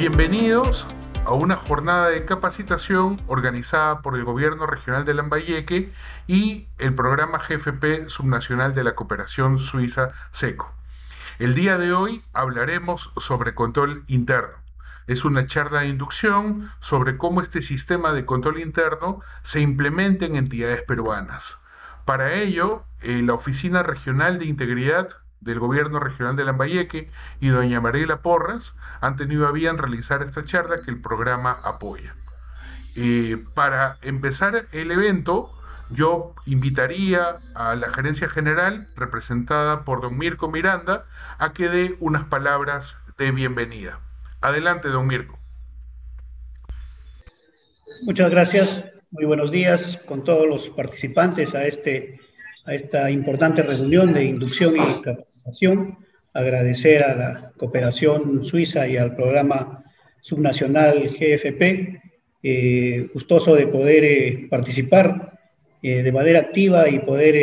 Bienvenidos a una jornada de capacitación organizada por el Gobierno Regional de Lambayeque y el programa GFP Subnacional de la Cooperación Suiza SECO. El día de hoy hablaremos sobre control interno. Es una charla de inducción sobre cómo este sistema de control interno se implementa en entidades peruanas. Para ello, eh, la Oficina Regional de Integridad del gobierno regional de Lambayeque y doña Mariela Porras han tenido a bien realizar esta charla que el programa apoya. para empezar el evento, yo invitaría a la gerencia general, representada por don Mirko Miranda, a que dé unas palabras de bienvenida. Adelante, don Mirko. Muchas gracias. Muy buenos días con todos los participantes a, este, a esta importante reunión de inducción y agradecer a la cooperación suiza y al programa subnacional GFP, eh, gustoso de poder eh, participar eh, de manera activa y poder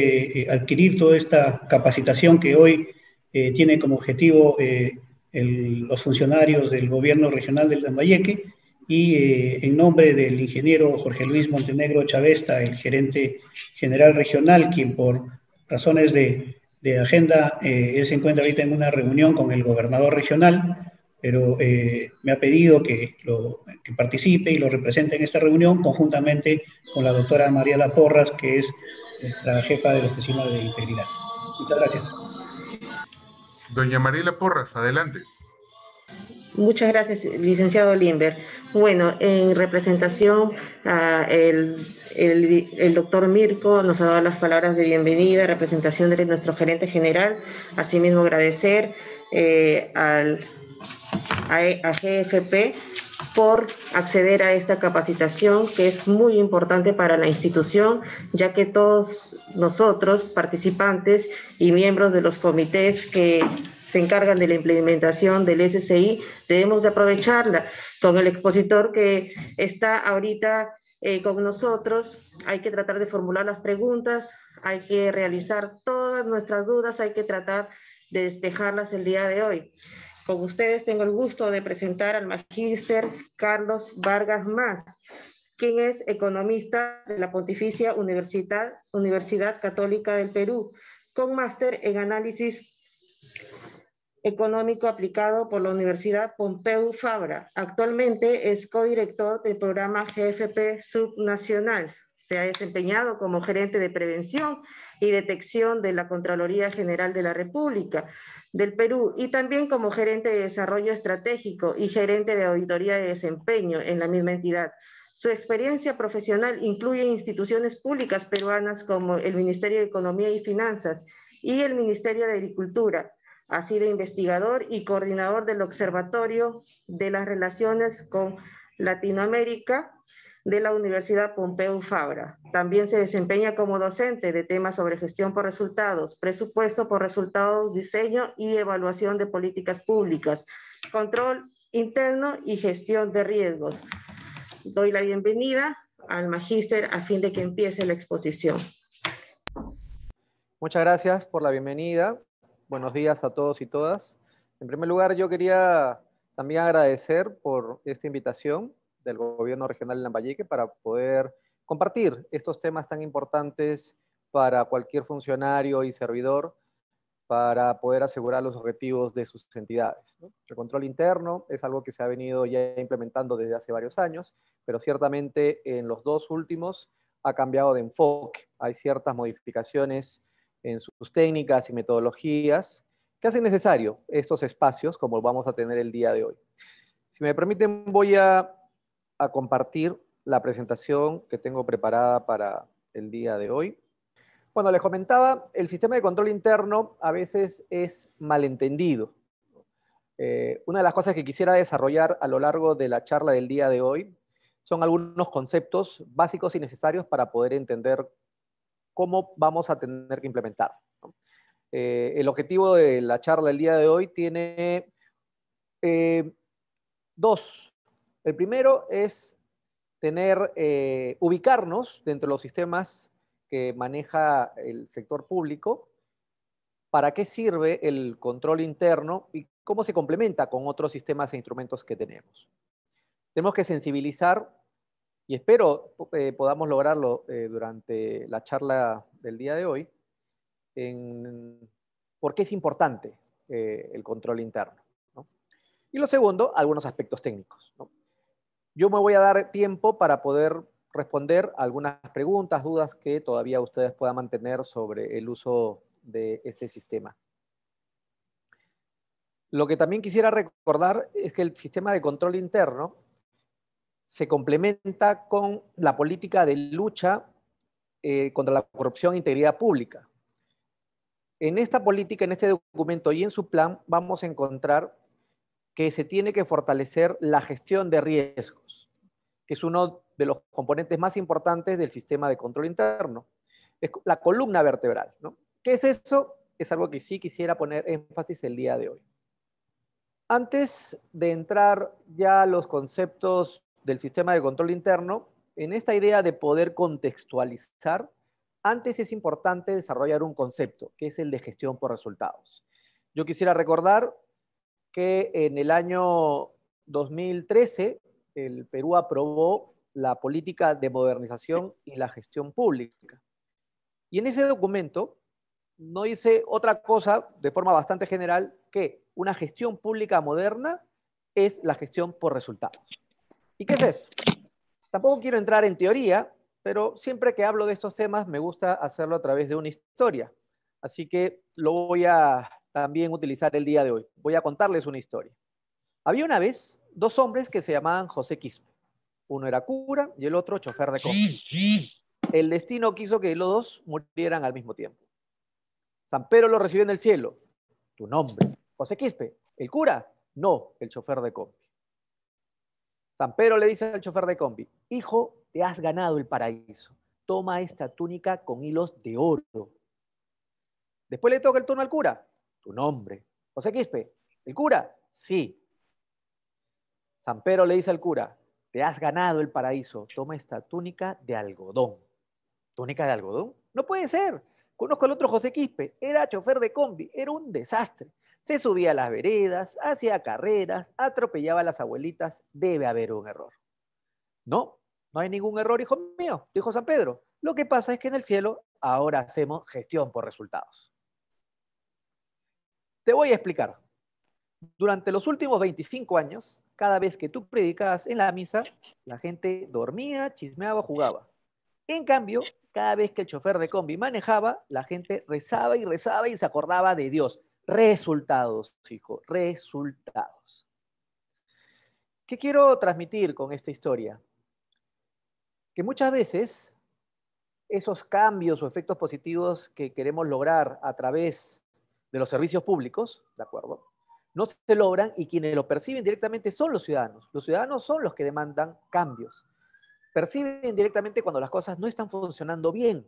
adquirir toda esta capacitación que hoy tiene como objetivo los funcionarios del gobierno regional del Lambayeque y en nombre del ingeniero Jorge Luis Montenegro Chavesta, el gerente general regional, quien por razones de de agenda. Eh, él se encuentra ahorita en una reunión con el gobernador regional, pero eh, me ha pedido que, lo, que participe y lo represente en esta reunión conjuntamente con la doctora La Porras, que es nuestra jefa de la Oficina de Integridad. Muchas gracias. Doña Mariela Porras, adelante. Muchas gracias, licenciado Limber. Bueno, en representación, ah, el, el, doctor Mirko nos ha dado las palabras de bienvenida, representación de nuestro gerente general. Asimismo, agradecer eh, al, a e, GFP por acceder a esta capacitación que es muy importante para la institución, ya que todos nosotros, participantes y miembros de los comités que se encargan de la implementación del SCI, debemos de aprovecharla con el expositor que está ahorita eh, con nosotros. Hay que tratar de formular las preguntas, hay que realizar todas nuestras dudas, hay que tratar de despejarlas el día de hoy. Con ustedes tengo el gusto de presentar al magíster Carlos Vargas Más, quien es economista de la Pontificia Universidad Católica del Perú, con máster en análisis Económico aplicado por la Universidad Pompeu Fabra. Actualmente es codirector del programa GFP Subnacional. Se ha desempeñado como gerente de prevención y detección de la Contraloría General de la República del Perú y también como gerente de desarrollo estratégico y gerente de auditoría de desempeño en la misma entidad. Su experiencia profesional incluye instituciones públicas peruanas como el Ministerio de Economía y Finanzas y el Ministerio de Agricultura, ha sido investigador y coordinador del Observatorio de las Relaciones con Latinoamérica de la Universidad Pompeu Fabra. También se desempeña como docente de temas sobre gestión por resultados, presupuesto por resultados, diseño y evaluación de políticas públicas, control interno y gestión de riesgos. Doy la bienvenida al magíster a fin de que empiece la exposición. Muchas gracias por la bienvenida. Buenos días a todos y todas. En primer lugar, yo quería también agradecer por esta invitación del Gobierno Regional de Lambayeque para poder compartir estos temas tan importantes para cualquier funcionario y servidor para poder asegurar los objetivos de sus entidades. El control interno es algo que se ha venido ya implementando desde hace varios años, pero ciertamente en los dos últimos ha cambiado de enfoque. Hay ciertas modificaciones en sus técnicas y metodologías que hacen necesario estos espacios como vamos a tener el día de hoy. Si me permiten, voy a, compartir la presentación que tengo preparada para el día de hoy. Bueno, les comentaba, el sistema de control interno a veces es malentendido. Eh, una de las cosas que quisiera desarrollar a lo largo de la charla del día de hoy son algunos conceptos básicos y necesarios para poder entender cómo vamos a tener que implementar. Eh, el objetivo de la charla el día de hoy tiene eh, dos. El primero es tener, eh, ubicarnos dentro de los sistemas que maneja el sector público, para qué sirve el control interno y cómo se complementa con otros sistemas e instrumentos que tenemos. Tenemos que sensibilizar y espero eh, podamos lograrlo eh, durante la charla del día de hoy, en por qué es importante eh, el control interno. Y lo segundo, algunos aspectos técnicos. Yo me voy a dar tiempo para poder responder algunas preguntas, dudas que todavía ustedes puedan mantener sobre el uso de este sistema. Lo que también quisiera recordar es que el sistema de control interno se complementa con la política de lucha eh, contra la corrupción e integridad pública. En esta política, en este documento y en su plan, vamos a encontrar que se tiene que fortalecer la gestión de riesgos, que es uno de los componentes más importantes del sistema de control interno. Es la columna vertebral. ¿no? ¿Qué es eso? Es algo que sí quisiera poner énfasis el día de hoy. Antes de entrar ya a los conceptos del sistema de control interno, en esta idea de poder contextualizar, antes es importante desarrollar un concepto, que es el de gestión por resultados. Yo quisiera recordar que en el año 2013 el Perú aprobó la política de modernización y la gestión pública. Y en ese documento no hice otra cosa de forma bastante general que una gestión pública moderna es la gestión por resultados. ¿Y qué es eso? Tampoco quiero entrar en teoría, pero siempre que hablo de estos temas me gusta hacerlo a través de una historia. Así que lo voy a también utilizar el día de hoy. Voy a contarles una historia. Había una vez dos hombres que se llamaban José Quispe. Uno era cura y el otro chofer de coche. El destino quiso que los dos murieran al mismo tiempo. San Pedro lo recibió en el cielo. Tu nombre, José Quispe. El cura, no, el chofer de coche. San Pedro le dice al chofer de combi, hijo, te has ganado el paraíso. Toma esta túnica con hilos de oro. Después le toca el turno al cura. Tu nombre. José Quispe. ¿El cura? Sí. San Pedro le dice al cura, te has ganado el paraíso. Toma esta túnica de algodón. ¿Túnica de algodón? No puede ser. Conozco al otro José Quispe. Era chofer de combi. Era un desastre. Se subía a las veredas, hacía carreras, atropellaba a las abuelitas. Debe haber un error. No, no hay ningún error, hijo mío, dijo San Pedro. Lo que pasa es que en el cielo ahora hacemos gestión por resultados. Te voy a explicar. Durante los últimos 25 años, cada vez que tú predicabas en la misa, la gente dormía, chismeaba, jugaba. En cambio, cada vez que el chofer de combi manejaba, la gente rezaba y rezaba y se acordaba de Dios. Resultados, hijo, resultados. ¿Qué quiero transmitir con esta historia? Que muchas veces esos cambios o efectos positivos que queremos lograr a través de los servicios públicos, ¿de acuerdo? No se logran y quienes lo perciben directamente son los ciudadanos. Los ciudadanos son los que demandan cambios. Perciben directamente cuando las cosas no están funcionando bien.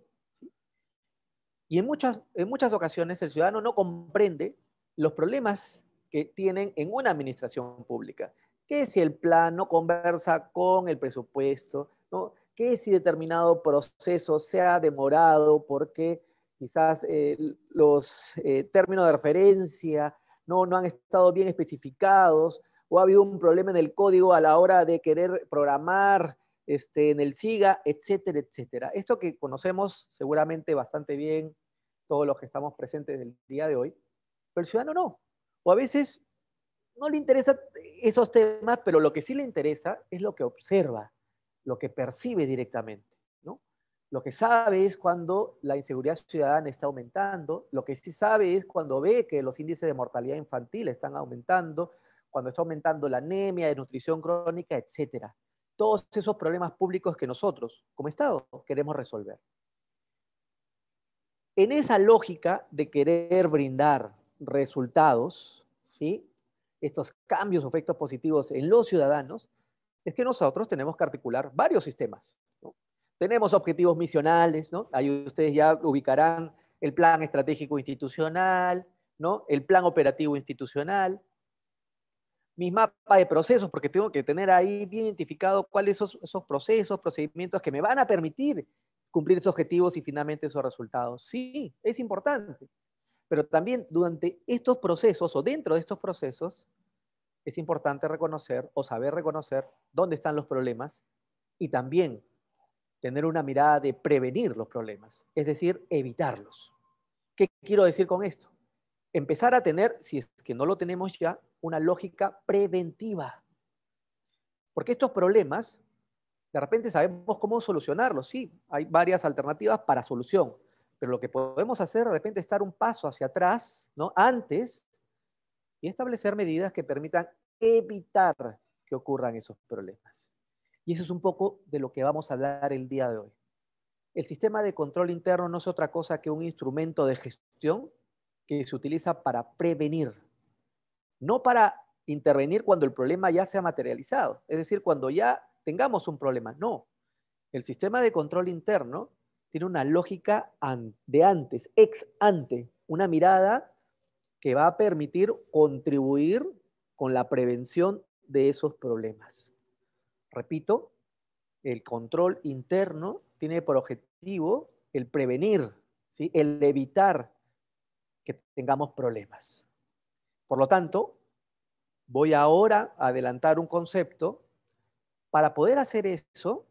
Y en muchas, en muchas ocasiones el ciudadano no comprende los problemas que tienen en una administración pública. ¿Qué si el plan no conversa con el presupuesto? ¿no? ¿Qué si determinado proceso se ha demorado porque quizás eh, los eh, términos de referencia no, no han estado bien especificados o ha habido un problema en el código a la hora de querer programar este, en el SIGA, etcétera, etcétera. Esto que conocemos seguramente bastante bien todos los que estamos presentes del día de hoy, pero el ciudadano no. O a veces no le interesan esos temas, pero lo que sí le interesa es lo que observa, lo que percibe directamente. Lo que sabe es cuando la inseguridad ciudadana está aumentando, lo que sí sabe es cuando ve que los índices de mortalidad infantil están aumentando, cuando está aumentando la anemia, de nutrición crónica, etcétera todos esos problemas públicos que nosotros, como Estado, queremos resolver. En esa lógica de querer brindar resultados, ¿sí? estos cambios o efectos positivos en los ciudadanos, es que nosotros tenemos que articular varios sistemas. Tenemos objetivos misionales, ¿no? ahí ustedes ya ubicarán el plan estratégico institucional, ¿no? el plan operativo institucional, mis mapas de procesos, porque tengo que tener ahí bien identificado cuáles son esos, procesos, procedimientos que me van a permitir cumplir esos objetivos y finalmente esos resultados. Sí, es importante. Pero también durante estos procesos o dentro de estos procesos, es importante reconocer o saber reconocer dónde están los problemas y también tener una mirada de prevenir los problemas, es decir, evitarlos. ¿Qué quiero decir con esto? empezar a tener, si es que no lo tenemos ya, una lógica preventiva. Porque estos problemas, de repente sabemos cómo solucionarlos, sí, hay varias alternativas para solución, pero lo que podemos hacer de repente es estar un paso hacia atrás, ¿no? Antes, y establecer medidas que permitan evitar que ocurran esos problemas. Y eso es un poco de lo que vamos a hablar el día de hoy. El sistema de control interno no es otra cosa que un instrumento de gestión que se utiliza para prevenir, no para intervenir cuando el problema ya se ha materializado, es decir, cuando ya tengamos un problema, no. El sistema de control interno tiene una lógica de antes, ex ante, una mirada que va a permitir contribuir con la prevención de esos problemas. Repito, el control interno tiene por objetivo el prevenir, ¿sí? el evitar que tengamos problemas. Por lo tanto, voy ahora a adelantar un concepto. Para poder hacer eso,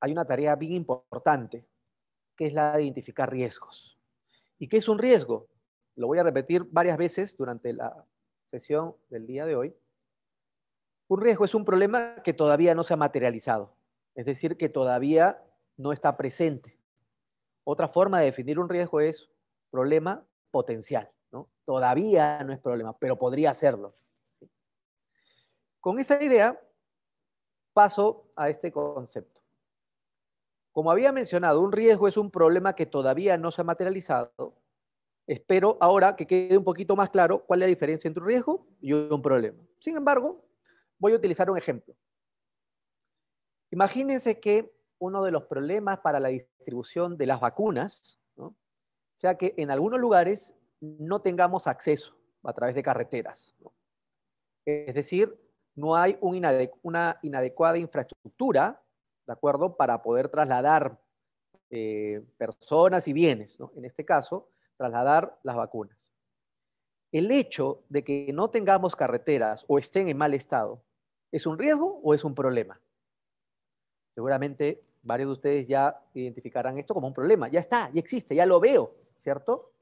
hay una tarea bien importante, que es la de identificar riesgos. ¿Y qué es un riesgo? Lo voy a repetir varias veces durante la sesión del día de hoy. Un riesgo es un problema que todavía no se ha materializado, es decir, que todavía no está presente. Otra forma de definir un riesgo es problema potencial. ¿no? Todavía no es problema, pero podría serlo. Con esa idea, paso a este concepto. Como había mencionado, un riesgo es un problema que todavía no se ha materializado. Espero ahora que quede un poquito más claro cuál es la diferencia entre un riesgo y un problema. Sin embargo, voy a utilizar un ejemplo. Imagínense que uno de los problemas para la distribución de las vacunas o sea que en algunos lugares no tengamos acceso a través de carreteras. Es decir, no hay una inadecuada infraestructura, ¿de acuerdo?, para poder trasladar eh, personas y bienes, ¿no? en este caso, trasladar las vacunas. El hecho de que no tengamos carreteras o estén en mal estado, ¿es un riesgo o es un problema? Seguramente varios de ustedes ya identificarán esto como un problema. Ya está, ya existe, ya lo veo. ¿cierto?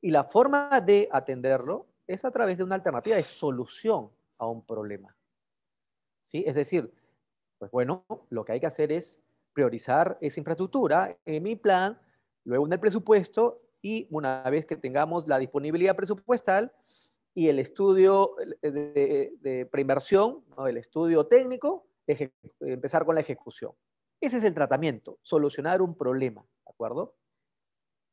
Y la forma de atenderlo es a través de una alternativa de solución a un problema. ¿Sí? Es decir, pues bueno, lo que hay que hacer es priorizar esa infraestructura en mi plan, luego en el presupuesto y una vez que tengamos la disponibilidad presupuestal y el estudio eh, de, preinversión, el estudio técnico, empezar con la ejecución. Ese es el tratamiento, solucionar un problema, ¿de acuerdo?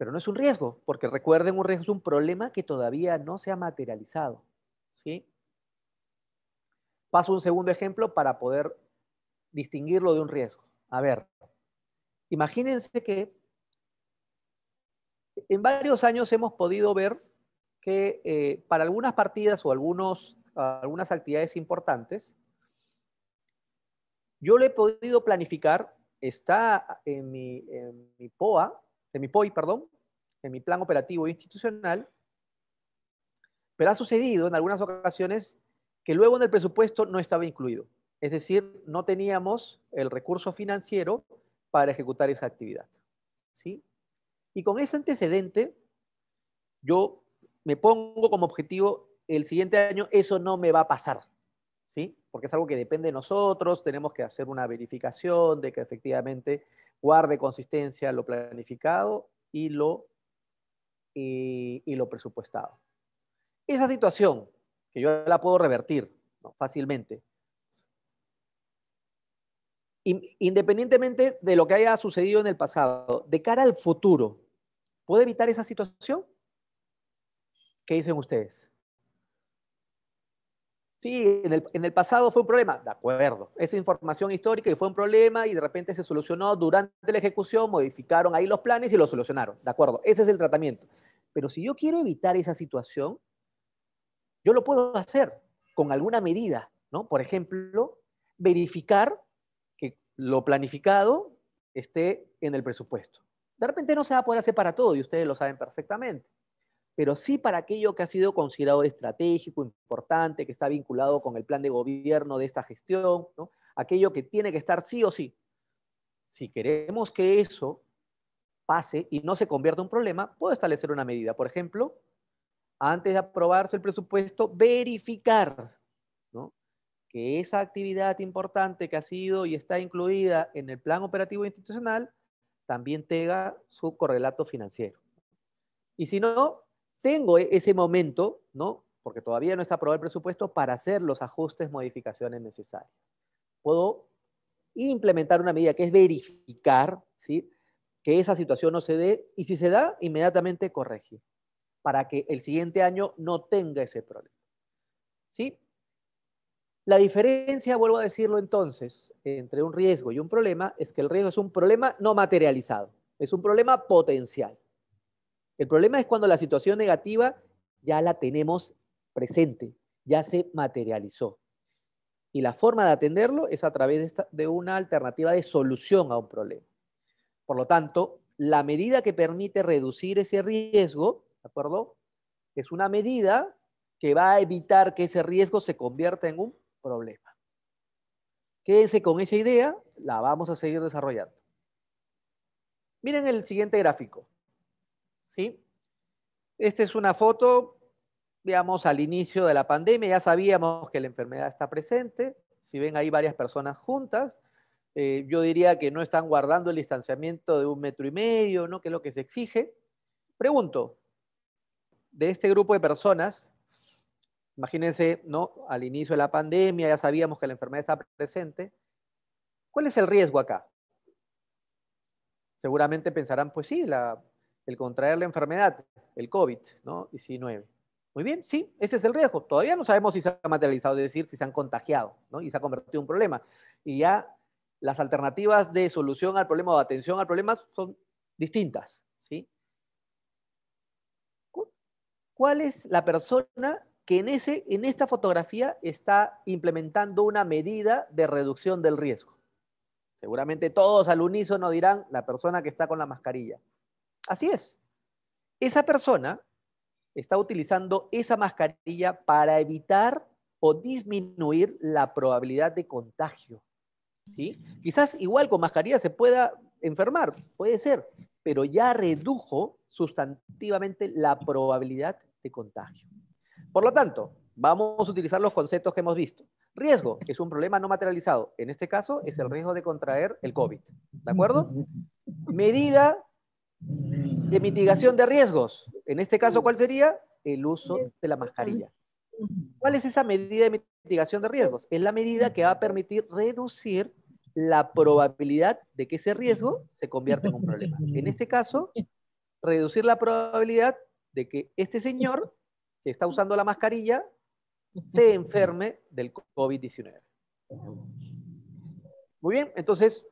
Pero no es un riesgo, porque recuerden, un riesgo es un problema que todavía no se ha materializado. ¿sí? Paso un segundo ejemplo para poder distinguirlo de un riesgo. A ver, imagínense que en varios años hemos podido ver que eh, para algunas partidas o algunos, algunas actividades importantes, yo le he podido planificar, está en mi, en mi POA, en mi POI, perdón, en mi plan operativo institucional, pero ha sucedido en algunas ocasiones que luego en el presupuesto no estaba incluido. Es decir, no teníamos el recurso financiero para ejecutar esa actividad. ¿sí? Y con ese antecedente, yo me pongo como objetivo el siguiente año, eso no me va a pasar. ¿sí? Porque es algo que depende de nosotros, tenemos que hacer una verificación de que efectivamente guarde consistencia lo planificado y lo y, lo presupuestado. Esa situación, que yo la puedo revertir fácilmente, independientemente de lo que haya sucedido en el pasado, de cara al futuro, ¿puedo evitar esa situación? ¿Qué dicen ustedes? Sí, en el, pasado fue un problema, de acuerdo. Esa información histórica y fue un problema y de repente se solucionó durante la ejecución, modificaron ahí los planes y lo solucionaron, de acuerdo. Ese es el tratamiento. Pero si yo quiero evitar esa situación, yo lo puedo hacer con alguna medida, ¿no? Por ejemplo, verificar que lo planificado esté en el presupuesto. De repente no se va a poder hacer para todo y ustedes lo saben perfectamente pero sí para aquello que ha sido considerado estratégico, importante, que está vinculado con el plan de gobierno de esta gestión, aquello que tiene que estar sí o sí. Si queremos que eso pase y no se convierta en un problema, puedo establecer una medida. Por ejemplo, antes de aprobarse el presupuesto, verificar que esa actividad importante que ha sido y está incluida en el plan operativo institucional también tenga su correlato financiero. Y si no, tengo e-, ese momento, ¿no? Porque todavía no está aprobado el presupuesto para hacer los ajustes, modificaciones necesarias. Puedo implementar una medida que es verificar, ¿sí? Que esa situación no se dé y si se da, inmediatamente corregir para que el siguiente año no tenga ese problema. ¿Sí? La diferencia, vuelvo a decirlo entonces, entre un riesgo y un problema es que el riesgo es un problema no materializado, es un problema potencial. El problema es cuando la situación negativa ya la tenemos presente, ya se materializó. Y la forma de atenderlo es a través de, una alternativa de solución a un problema. Por lo tanto, la medida que permite reducir ese riesgo, ¿de acuerdo? Es una medida que va a evitar que ese riesgo se convierta en un problema. Quédense con esa idea, la vamos a seguir desarrollando. Miren el siguiente gráfico. ¿sí? Esta es una foto, digamos, al inicio de la pandemia, ya sabíamos que la enfermedad está presente, si ven ahí varias personas juntas, eh, yo diría que no están guardando el distanciamiento de un metro y medio, ¿no? que es lo que se exige. Pregunto, de este grupo de personas, imagínense, ¿no? al inicio de la pandemia ya sabíamos que la enfermedad está presente, ¿cuál es el riesgo acá? Seguramente pensarán, pues sí, la, el contraer la enfermedad, el COVID-19. Muy bien, sí, ese es el riesgo. Todavía no sabemos si se ha materializado, es decir, si se han contagiado ¿no? y se ha convertido en un problema. Y ya las alternativas de solución al problema o de atención al problema son distintas. ¿sí? ¿Cuál es la persona que en, ese, en esta fotografía está implementando una medida de reducción del riesgo? Seguramente todos al unísono dirán la persona que está con la mascarilla. Así es. Esa persona está utilizando esa mascarilla para evitar o disminuir la probabilidad de contagio. ¿sí? Quizás igual con mascarilla se pueda enfermar, puede ser, pero ya redujo sustantivamente la probabilidad de contagio. Por lo tanto, vamos a utilizar los conceptos que hemos visto. Riesgo es un problema no materializado. En este caso es el riesgo de contraer el COVID. ¿De acuerdo? Medida de mitigación de riesgos. En este caso, ¿cuál sería? El uso de la mascarilla. ¿Cuál es esa medida de mitigación de riesgos? Es la medida que va a permitir reducir la probabilidad de que ese riesgo se convierta en un problema. En este caso, reducir la probabilidad de que este señor que está usando la mascarilla se enferme del COVID-19. Muy bien, entonces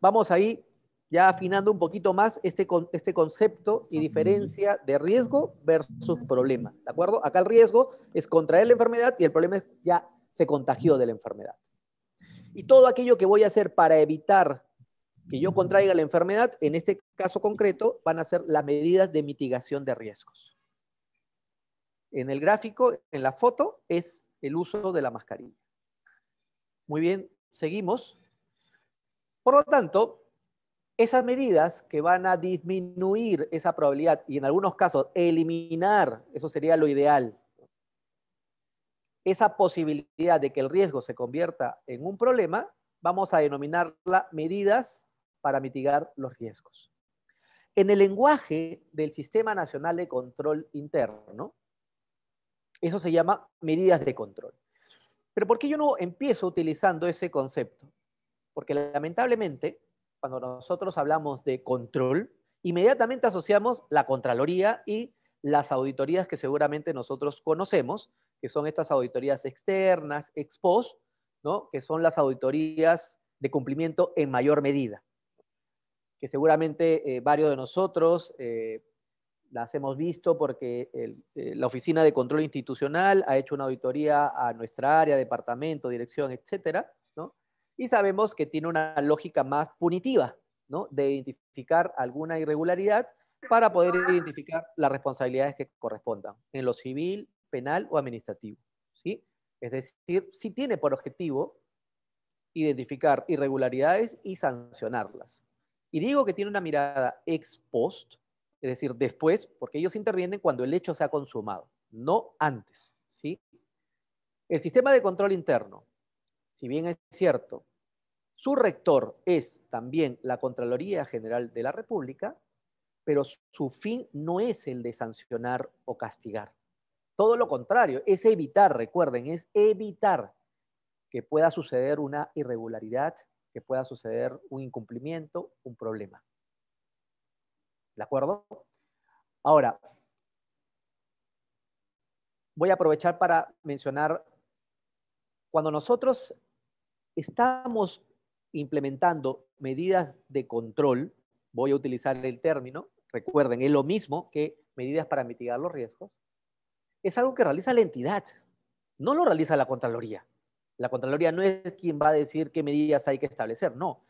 vamos ahí ya afinando un poquito más este, este concepto y diferencia de riesgo versus problema, ¿de acuerdo? Acá el riesgo es contraer la enfermedad y el problema es ya se contagió de la enfermedad. Y todo aquello que voy a hacer para evitar que yo contraiga la enfermedad, en este caso concreto, van a ser las medidas de mitigación de riesgos. En el gráfico, en la foto, es el uso de la mascarilla. Muy bien, seguimos. Por lo tanto, esas medidas que van a disminuir esa probabilidad y en algunos casos eliminar, eso sería lo ideal, esa posibilidad de que el riesgo se convierta en un problema, vamos a denominarla medidas para mitigar los riesgos. En el lenguaje del Sistema Nacional de Control Interno, eso se llama medidas de control. Pero ¿por qué yo no empiezo utilizando ese concepto? Porque lamentablemente cuando nosotros hablamos de control, inmediatamente asociamos la Contraloría y las auditorías que seguramente nosotros conocemos, que son estas auditorías externas, ex post, ¿no? que son las auditorías de cumplimiento en mayor medida, que seguramente eh, varios de nosotros eh, las hemos visto porque eh, la Oficina de Control Institucional ha hecho una auditoría a nuestra área, departamento, dirección, etcétera, y sabemos que tiene una lógica más punitiva, ¿no? De identificar alguna irregularidad para poder identificar las responsabilidades que correspondan en lo civil, penal o administrativo, ¿sí? Es decir, si tiene por objetivo identificar irregularidades y sancionarlas. Y digo que tiene una mirada ex post, es decir, después, porque ellos intervienen cuando el hecho se ha consumado, no antes, ¿sí? El sistema de control interno, si bien es cierto su rector es también la Contraloría General de la República, pero su fin no es el de sancionar o castigar. Todo lo contrario, es evitar, recuerden, es evitar que pueda suceder una irregularidad, que pueda suceder un incumplimiento, un problema. ¿De acuerdo? Ahora, voy a aprovechar para mencionar, cuando nosotros estamos implementando medidas de control, voy a utilizar el término, recuerden, es lo mismo que medidas para mitigar los riesgos, es algo que realiza la entidad, no lo realiza la Contraloría. La Contraloría no es quien va a decir qué medidas hay que establecer, no.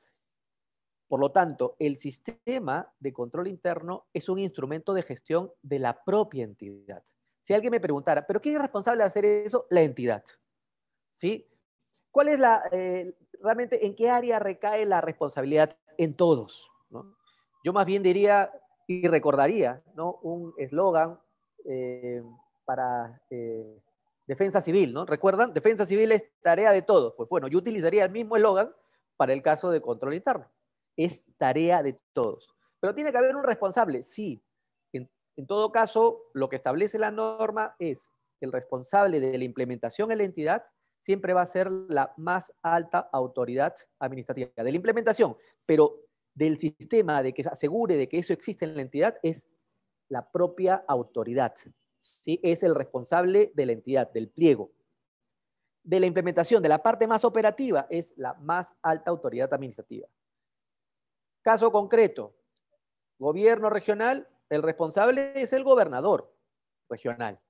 Por lo tanto, el sistema de control interno es un instrumento de gestión de la propia entidad. Si alguien me preguntara, ¿pero quién es responsable de hacer eso? La entidad. ¿Sí? ¿Cuál es la, eh, realmente en qué área recae la responsabilidad en todos. Yo más bien diría y recordaría un eslogan eh, para eh, defensa civil, ¿no? ¿Recuerdan? Defensa civil es tarea de todos. Pues bueno, yo utilizaría el mismo eslogan para el caso de control interno. Es tarea de todos. Pero tiene que haber un responsable, sí. En, en todo caso, lo que establece la norma es el responsable de la implementación en la entidad siempre va a ser la más alta autoridad administrativa de la implementación, pero del sistema de que se asegure de que eso existe en la entidad es la propia autoridad. ¿sí? Es el responsable de la entidad, del pliego. De la implementación, de la parte más operativa, es la más alta autoridad administrativa. Caso concreto, gobierno regional, el responsable es el gobernador regional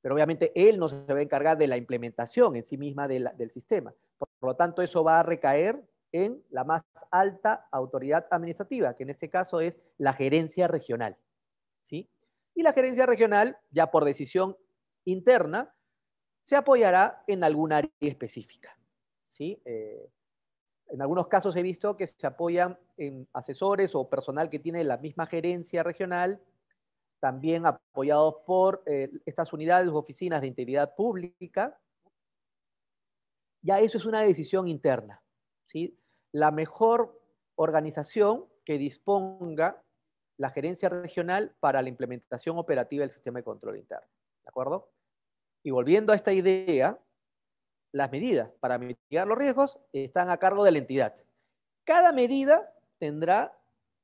pero obviamente él no se va a encargar de la implementación en sí misma del sistema. Por, lo tanto, eso va a recaer en la más alta autoridad administrativa, que en este caso es la gerencia regional. ¿sí? Y la gerencia regional, ya por decisión interna, se apoyará en alguna área específica. ¿sí? Eh, en algunos casos he visto que se apoyan en asesores o personal que tiene la misma gerencia regional también apoyados por eh, estas unidades u oficinas de integridad pública. Ya eso es una decisión interna. ¿sí? La mejor organización que disponga la gerencia regional para la implementación operativa del sistema de control interno. ¿De acuerdo? Y volviendo a esta idea, las medidas para mitigar los riesgos están a cargo de la entidad. Cada medida tendrá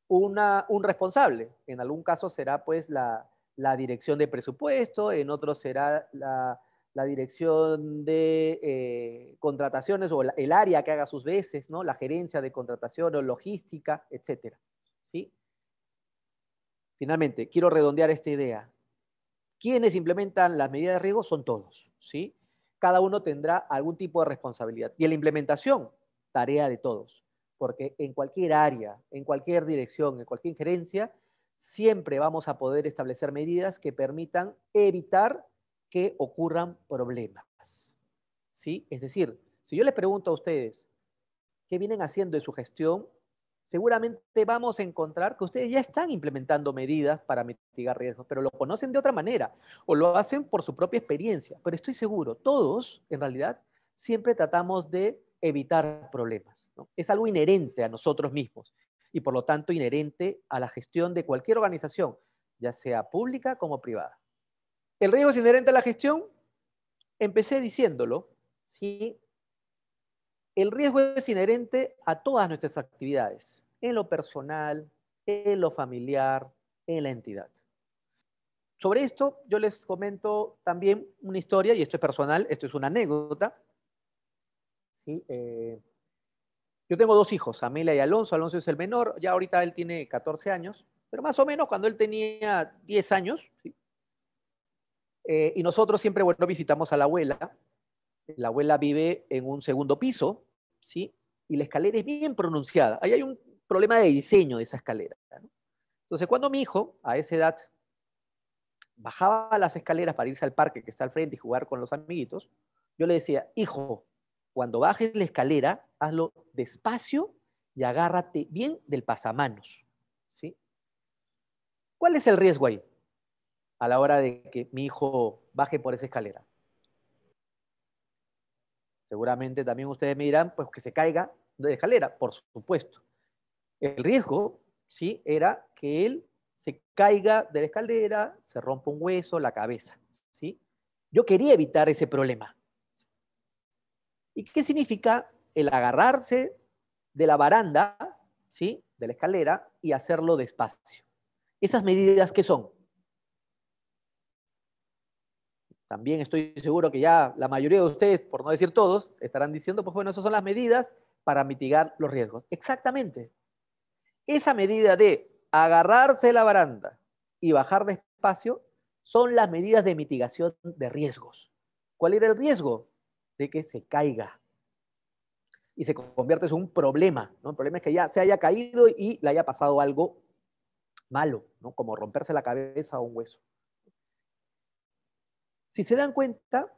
un responsable. En algún caso será pues la, dirección de presupuesto, en otro será la, dirección de eh, contrataciones o el área que haga sus veces, ¿no? la gerencia de contratación o logística, etc. ¿sí? Finalmente, quiero redondear esta idea. Quienes implementan las medidas de riesgo son todos. ¿sí? Cada uno tendrá algún tipo de responsabilidad. Y la implementación, tarea de todos porque en cualquier área, en cualquier dirección, en cualquier gerencia, siempre vamos a poder establecer medidas que permitan evitar que ocurran problemas. ¿Sí? Es decir, si yo les pregunto a ustedes qué vienen haciendo en su gestión, seguramente vamos a encontrar que ustedes ya están implementando medidas para mitigar riesgos, pero lo conocen de otra manera o lo hacen por su propia experiencia. Pero estoy seguro, todos, en realidad, siempre tratamos de evitar problemas. Es algo inherente a nosotros mismos y por lo tanto inherente a la gestión de cualquier organización, ya sea pública como privada. El riesgo es inherente a la gestión. Empecé diciéndolo, ¿sí? El riesgo es inherente a todas nuestras actividades, en lo personal, en lo familiar, en la entidad. Sobre esto, yo les comento también una historia, y esto es personal, esto es una anécdota. ¿sí? Eh, yo tengo dos hijos, Amelia y Alonso. Alonso es el menor, ya ahorita él tiene 14 años, pero más o menos cuando él tenía 10 años. Eh, y nosotros siempre, bueno, visitamos a la abuela. La abuela vive en un segundo piso, ¿sí? Y la escalera es bien pronunciada. Ahí hay un problema de diseño de esa escalera. Entonces, cuando mi hijo, a esa edad, bajaba las escaleras para irse al parque que está al frente y jugar con los amiguitos, yo le decía, hijo, cuando bajes la escalera, hazlo despacio y agárrate bien del pasamanos. ¿Cuál es el riesgo ahí a la hora de que mi hijo baje por esa escalera? Seguramente también ustedes me dirán, pues que se caiga de la escalera, por supuesto. El riesgo, sí, era que él se caiga de la escalera, se rompa un hueso, la cabeza, Yo quería evitar ese problema. ¿Y qué significa el agarrarse de la baranda, ¿sí? de la escalera, y hacerlo despacio? ¿Esas medidas qué son? También estoy seguro que ya la mayoría de ustedes, por no decir todos, estarán diciendo, pues bueno, esas son las medidas para mitigar los riesgos. Exactamente. Esa medida de agarrarse la baranda y bajar despacio son las medidas de mitigación de riesgos. ¿Cuál era el riesgo? de que se caiga y se convierte en un problema. ¿no? El problema es que ya se haya caído y le haya pasado algo malo, como romperse la cabeza o un hueso. Si se dan cuenta,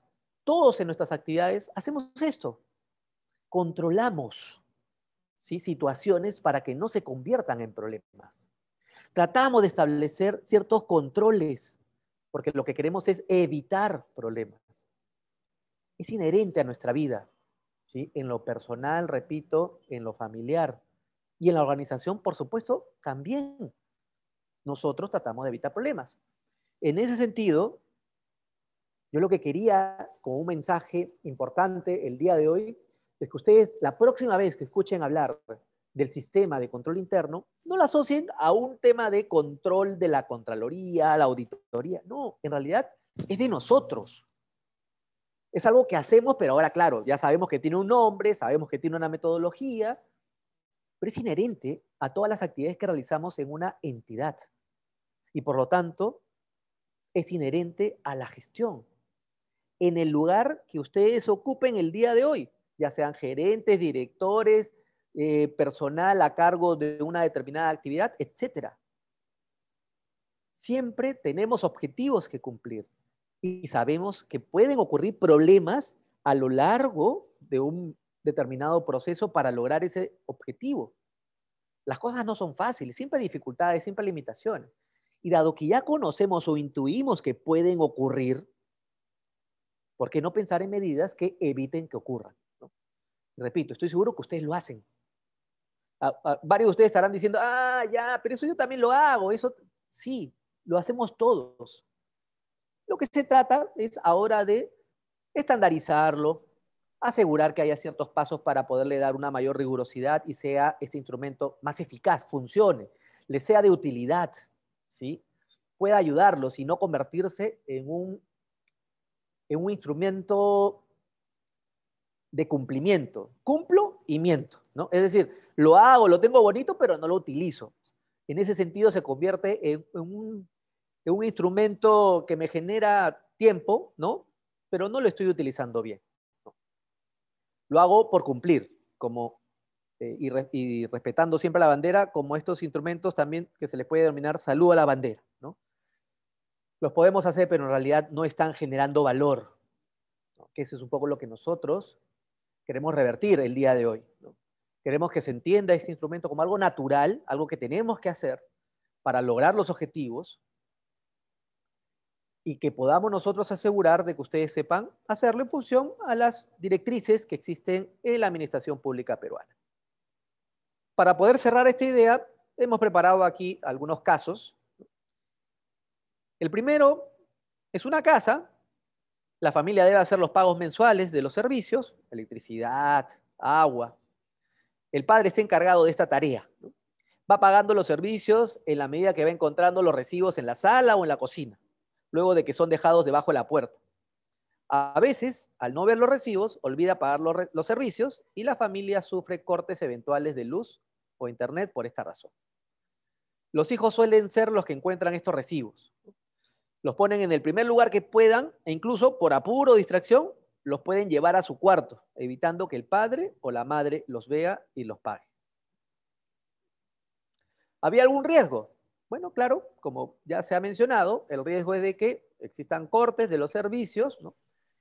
todos en nuestras actividades hacemos esto. Controlamos situaciones para que no se conviertan en problemas. Tratamos de establecer ciertos controles, porque lo que queremos es evitar problemas es inherente a nuestra vida, ¿sí? en lo personal, repito, en lo familiar y en la organización, por supuesto, también. Nosotros tratamos de evitar problemas. En ese sentido, yo lo que quería como un mensaje importante el día de hoy es que ustedes la próxima vez que escuchen hablar del sistema de control interno, no lo asocien a un tema de control de la Contraloría, la auditoría. No, en realidad es de nosotros es algo que hacemos, pero ahora claro, ya sabemos que tiene un nombre, sabemos que tiene una metodología, pero es inherente a todas las actividades que realizamos en una entidad. Y por lo tanto, es inherente a la gestión. En el lugar que ustedes ocupen el día de hoy, ya sean gerentes, directores, eh, personal a cargo de una determinada actividad, etc. Siempre tenemos objetivos que cumplir y sabemos que pueden ocurrir problemas a lo largo de un determinado proceso para lograr ese objetivo. Las cosas no son fáciles, siempre hay dificultades, siempre hay limitaciones. Y dado que ya conocemos o intuimos que pueden ocurrir, ¿por qué no pensar en medidas que eviten que ocurran? Repito, estoy seguro que ustedes lo hacen. Ah, ah, varios de ustedes estarán diciendo, ah, ya, pero eso yo también lo hago, eso sí, lo hacemos todos. Lo que se trata es ahora de estandarizarlo, asegurar que haya ciertos pasos para poderle dar una mayor rigurosidad y sea este instrumento más eficaz, funcione, le sea de utilidad, ¿sí? pueda ayudarlo, y no convertirse en un, en un instrumento de cumplimiento. Cumplo y miento. ¿no? Es decir, lo hago, lo tengo bonito, pero no lo utilizo. En ese sentido se convierte en un un instrumento que me genera tiempo, ¿no? Pero no lo estoy utilizando bien. Lo hago por cumplir, como, eh, y, respetando siempre la bandera, como estos instrumentos también que se les puede denominar salud a la bandera, ¿no? Los podemos hacer, pero en realidad no están generando valor, ¿no? que ese es un poco lo que nosotros queremos revertir el día de hoy. Queremos que se entienda este instrumento como algo natural, algo que tenemos que hacer para lograr los objetivos, y que podamos nosotros asegurar de que ustedes sepan hacerlo en función a las directrices que existen en la Administración Pública Peruana. Para poder cerrar esta idea, hemos preparado aquí algunos casos. El primero es una casa. La familia debe hacer los pagos mensuales de los servicios, electricidad, agua. El padre está encargado de esta tarea. Va pagando los servicios en la medida que va encontrando los recibos en la sala o en la cocina luego de que son dejados debajo de la puerta. A veces, al no ver los recibos, olvida pagar los, servicios y la familia sufre cortes eventuales de luz o internet por esta razón. Los hijos suelen ser los que encuentran estos recibos. Los ponen en el primer lugar que puedan e incluso por apuro o distracción los pueden llevar a su cuarto, evitando que el padre o la madre los vea y los pague. ¿Había algún riesgo? Bueno, claro, como ya se ha mencionado, el riesgo es de que existan cortes de los servicios, ¿no?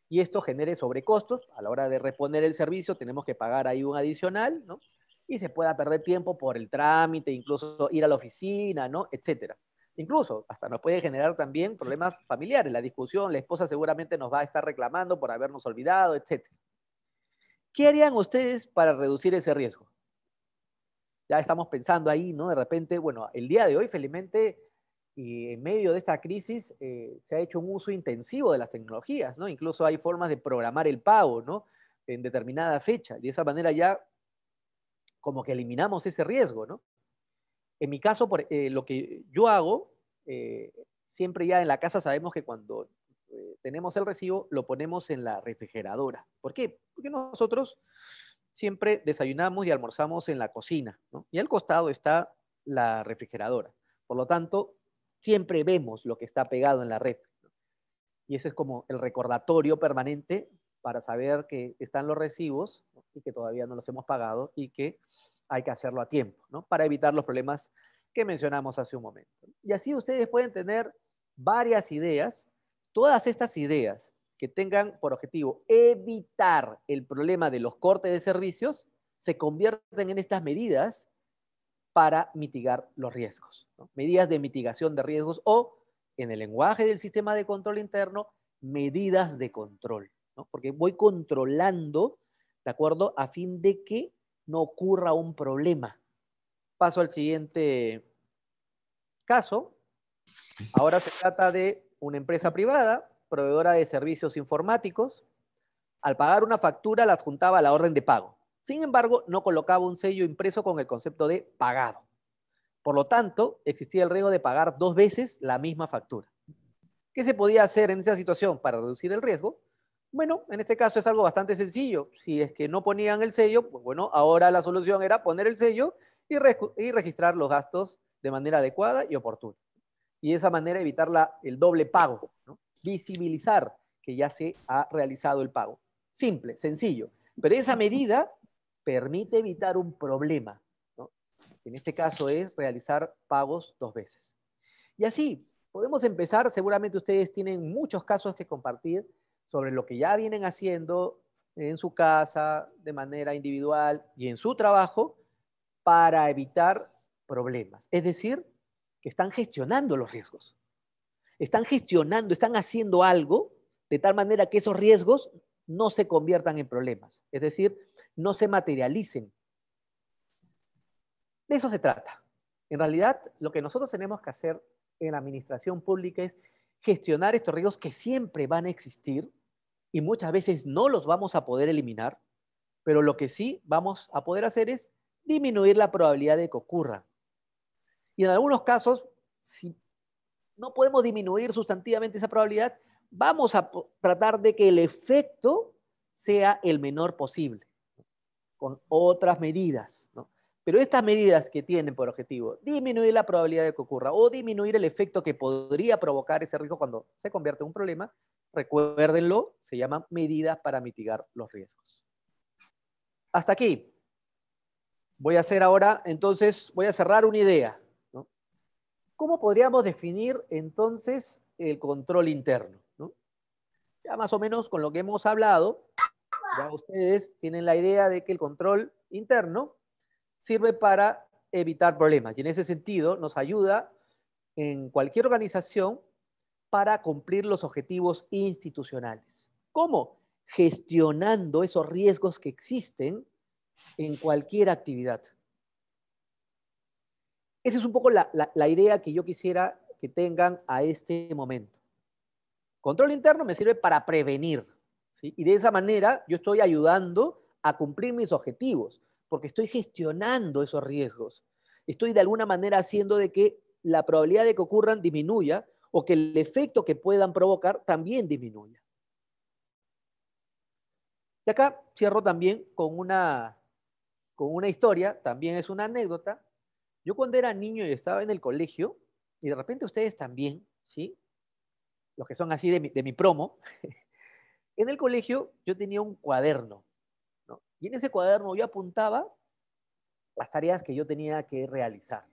Y esto genere sobrecostos. A la hora de reponer el servicio tenemos que pagar ahí un adicional, ¿no? Y se pueda perder tiempo por el trámite, incluso ir a la oficina, ¿no? Etcétera. Incluso hasta nos puede generar también problemas familiares, la discusión, la esposa seguramente nos va a estar reclamando por habernos olvidado, etcétera. ¿Qué harían ustedes para reducir ese riesgo? ya estamos pensando ahí, ¿no? De repente, bueno, el día de hoy, felizmente, eh, en medio de esta crisis, eh, se ha hecho un uso intensivo de las tecnologías, ¿no? Incluso hay formas de programar el pago, ¿no? En determinada fecha. de esa manera ya como que eliminamos ese riesgo, ¿no? En mi caso, por, eh, lo que yo hago, siempre ya en la casa sabemos que cuando tenemos el recibo, lo ponemos en la refrigeradora. ¿Por qué? Porque nosotros siempre desayunamos y almorzamos en la cocina, ¿no? Y al costado está la refrigeradora. Por lo tanto, siempre vemos lo que está pegado en la red. Y ese es como el recordatorio permanente para saber que están los recibos y que todavía no los hemos pagado y que hay que hacerlo a tiempo, ¿no? Para evitar los problemas que mencionamos hace un momento. Y así ustedes pueden tener varias ideas. Todas estas ideas que tengan por objetivo evitar el problema de los cortes de servicios se convierten en estas medidas para mitigar los riesgos. Medidas de mitigación de riesgos o, en el lenguaje del sistema de control interno, medidas de control. Porque voy controlando, ¿de acuerdo? A fin de que no ocurra un problema. Paso al siguiente caso. Ahora se trata de una empresa privada proveedora de servicios informáticos. Al pagar una factura, la adjuntaba a la orden de pago. Sin embargo, no colocaba un sello impreso con el concepto de pagado. Por lo tanto, existía el riesgo de pagar dos veces la misma factura. ¿Qué se podía hacer en esa situación para reducir el riesgo? Bueno, en este caso es algo bastante sencillo. Si es que no ponían el sello, pues bueno, ahora la solución era poner el sello y, y registrar los gastos de manera adecuada y oportuna. Y de esa manera evitar la, el doble pago visibilizar que ya se ha realizado el pago. Simple, sencillo. Pero esa medida permite evitar un problema. En este caso es realizar pagos dos veces. Y así, podemos empezar. Seguramente ustedes tienen muchos casos que compartir sobre lo que ya vienen haciendo en su casa, de manera individual y en su trabajo, para evitar problemas. Es decir, que están gestionando los riesgos están gestionando, están haciendo algo de tal manera que esos riesgos no se conviertan en problemas, es decir, no se materialicen. De eso se trata. En realidad, lo que nosotros tenemos que hacer en la administración pública es gestionar estos riesgos que siempre van a existir y muchas veces no los vamos a poder eliminar, pero lo que sí vamos a poder hacer es disminuir la probabilidad de que ocurra. Y en algunos casos, si no podemos disminuir sustantivamente esa probabilidad, vamos a tratar de que el efecto sea el menor posible, con otras medidas. Pero estas medidas que tienen por objetivo disminuir la probabilidad de que ocurra o disminuir el efecto que podría provocar ese riesgo cuando se convierte en un problema, recuérdenlo, se llaman medidas para mitigar los riesgos. Hasta aquí. Voy a hacer ahora, entonces, voy a cerrar una idea. ¿Cómo podríamos definir entonces el control interno? Ya más o menos con lo que hemos hablado, ya ustedes tienen la idea de que el control interno sirve para evitar problemas y en ese sentido nos ayuda en cualquier organización para cumplir los objetivos institucionales. ¿Cómo? Gestionando esos riesgos que existen en cualquier actividad. Esa es un poco la, idea que yo quisiera que tengan a este momento. Control interno me sirve para prevenir, Y de esa manera yo estoy ayudando a cumplir mis objetivos, porque estoy gestionando esos riesgos. Estoy de alguna manera haciendo de que la probabilidad de que ocurran disminuya o que el efecto que puedan provocar también disminuya. Y acá cierro también con una, con una historia, también es una anécdota, yo cuando era niño y estaba en el colegio, y de repente ustedes también, ¿sí? Los que son así de mi, promo, en el colegio yo tenía un cuaderno, Y en ese cuaderno yo apuntaba las tareas que yo tenía que realizar,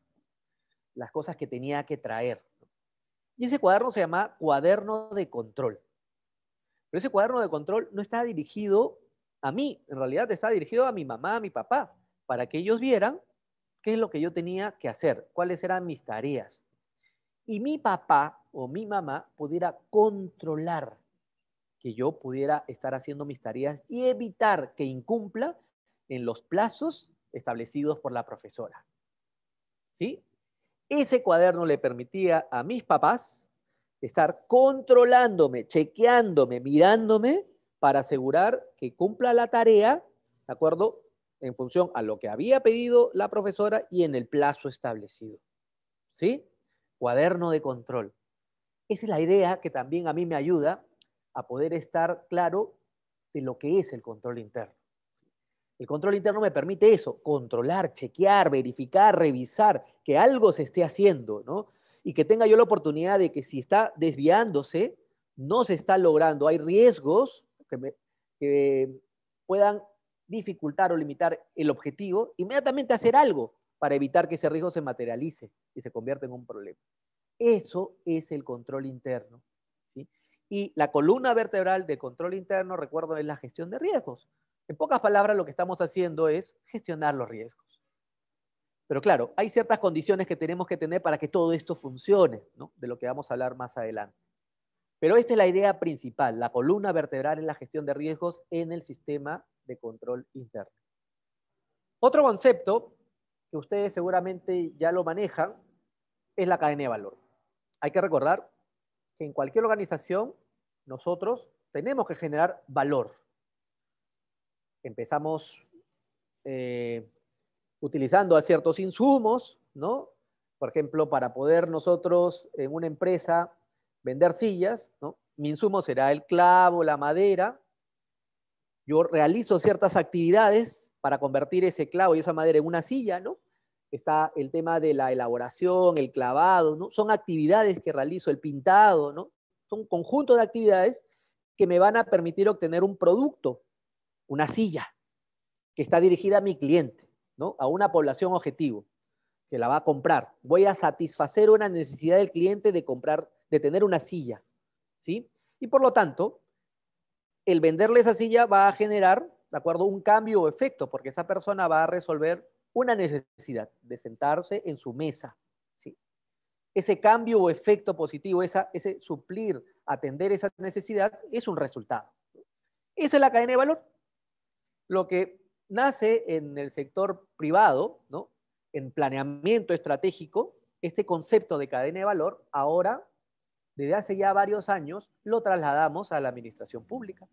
las cosas que tenía que traer. Y ese cuaderno se llama cuaderno de control. Pero ese cuaderno de control no está dirigido a mí, en realidad está dirigido a mi mamá, a mi papá, para que ellos vieran qué es lo que yo tenía que hacer, cuáles eran mis tareas. Y mi papá o mi mamá pudiera controlar que yo pudiera estar haciendo mis tareas y evitar que incumpla en los plazos establecidos por la profesora. ¿Sí? Ese cuaderno le permitía a mis papás estar controlándome, chequeándome, mirándome para asegurar que cumpla la tarea, ¿de acuerdo? en función a lo que había pedido la profesora y en el plazo establecido. ¿Sí? Cuaderno de control. Esa es la idea que también a mí me ayuda a poder estar claro de lo que es el control interno. El control interno me permite eso, controlar, chequear, verificar, revisar, que algo se esté haciendo, ¿no? Y que tenga yo la oportunidad de que si está desviándose, no se está logrando, hay riesgos que, que puedan dificultar o limitar el objetivo, inmediatamente hacer algo para evitar que ese riesgo se materialice y se convierta en un problema. Eso es el control interno. Y la columna vertebral del control interno, recuerdo, es la gestión de riesgos. En pocas palabras, lo que estamos haciendo es gestionar los riesgos. Pero claro, hay ciertas condiciones que tenemos que tener para que todo esto funcione, de lo que vamos a hablar más adelante. Pero esta es la idea principal, la columna vertebral en la gestión de riesgos en el sistema de control interno. Otro concepto que ustedes seguramente ya lo manejan es la cadena de valor. Hay que recordar que en cualquier organización nosotros tenemos que generar valor. Empezamos eh, utilizando a ciertos insumos, ¿no? Por ejemplo, para poder nosotros en una empresa vender sillas, ¿no? Mi insumo será el clavo, la madera. Yo realizo ciertas actividades para convertir ese clavo y esa madera en una silla, ¿no? Está el tema de la elaboración, el clavado, ¿no? Son actividades que realizo, el pintado, ¿no? Son un conjunto de actividades que me van a permitir obtener un producto, una silla, que está dirigida a mi cliente, ¿no? A una población objetivo que la va a comprar. Voy a satisfacer una necesidad del cliente de comprar de tener una silla, ¿sí? Y por lo tanto, el venderle esa silla va a generar, ¿de acuerdo? Un cambio o efecto, porque esa persona va a resolver una necesidad de sentarse en su mesa, ¿sí? Ese cambio o efecto positivo, ese suplir, atender esa necesidad, es un resultado. Esa es la cadena de valor. Lo que nace en el sector privado, ¿no? en planeamiento estratégico, este concepto de cadena de valor ahora desde hace ya varios años lo trasladamos a la administración pública.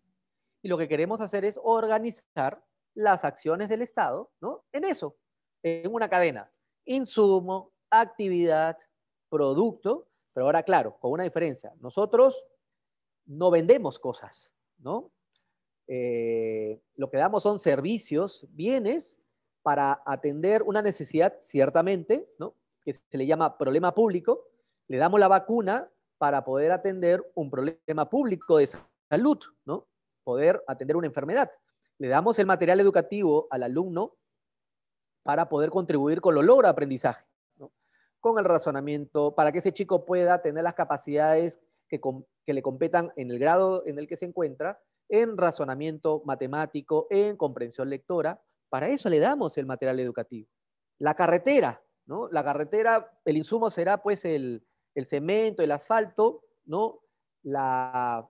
Y lo que queremos hacer es organizar las acciones del Estado, ¿no? En eso, en una cadena. Insumo, actividad, producto, pero ahora claro, con una diferencia. Nosotros no vendemos cosas, ¿no? Eh, lo que damos son servicios, bienes, para atender una necesidad, ciertamente, ¿no? que se le llama problema público. Le damos la vacuna para poder atender un problema público de salud, ¿no? Poder atender una enfermedad. Le damos el material educativo al alumno para poder contribuir con lo logro aprendizaje, ¿no? con el razonamiento, para que ese chico pueda tener las capacidades que, que le competan en el grado en el que se encuentra, en razonamiento matemático, en comprensión lectora. Para eso le damos el material educativo. La carretera, ¿no? La carretera, el insumo será pues el, el cemento, el asfalto, ¿no? las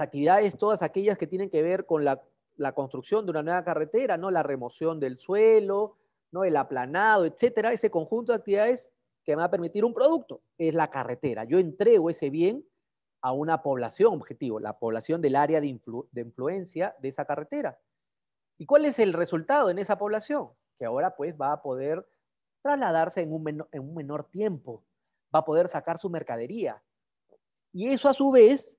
actividades, todas aquellas que tienen que ver con la, construcción de una nueva carretera, ¿no? La remoción del suelo, ¿no? El aplanado, etcétera, ese conjunto de actividades que me va a permitir un producto, es la carretera. Yo entrego ese bien a una población objetivo, la población del área de, influencia de esa carretera. ¿Y cuál es el resultado en esa población? Que ahora pues va a poder trasladarse en un menor tiempo, va a poder sacar su mercadería. Y eso a su vez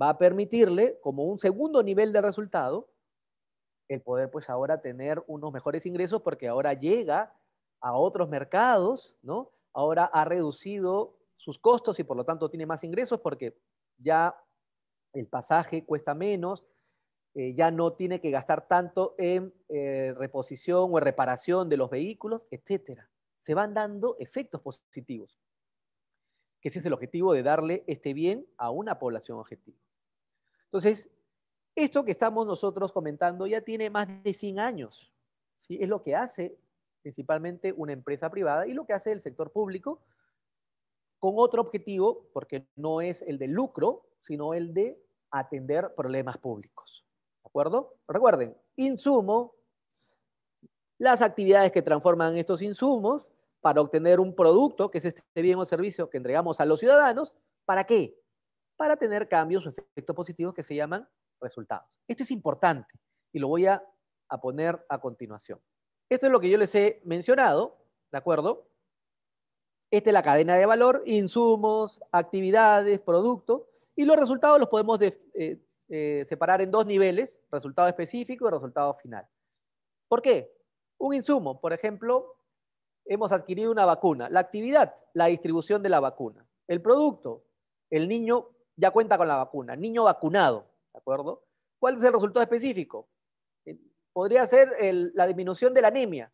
va a permitirle, como un segundo nivel de resultado, el poder pues ahora tener unos mejores ingresos porque ahora llega a otros mercados, ¿no? Ahora ha reducido sus costos y por lo tanto tiene más ingresos porque ya el pasaje cuesta menos, eh, ya no tiene que gastar tanto en eh, reposición o reparación de los vehículos, etc. Se van dando efectos positivos que ese es el objetivo de darle este bien a una población objetivo. Entonces, esto que estamos nosotros comentando ya tiene más de 100 años. ¿sí? Es lo que hace principalmente una empresa privada y lo que hace el sector público con otro objetivo, porque no es el de lucro, sino el de atender problemas públicos. ¿De acuerdo? Recuerden, insumo, las actividades que transforman estos insumos para obtener un producto, que es este bien o servicio que entregamos a los ciudadanos, ¿para qué? Para tener cambios o efectos positivos que se llaman resultados. Esto es importante y lo voy a, poner a continuación. Esto es lo que yo les he mencionado, ¿de acuerdo? Esta es la cadena de valor, insumos, actividades, producto y los resultados los podemos eh, eh, separar en dos niveles, resultado específico y resultado final. ¿Por qué? Un insumo, por ejemplo, hemos adquirido una vacuna. La actividad, la distribución de la vacuna. El producto, el niño ya cuenta con la vacuna, niño vacunado, ¿de acuerdo? ¿Cuál es el resultado específico? Eh, podría ser la disminución de la anemia.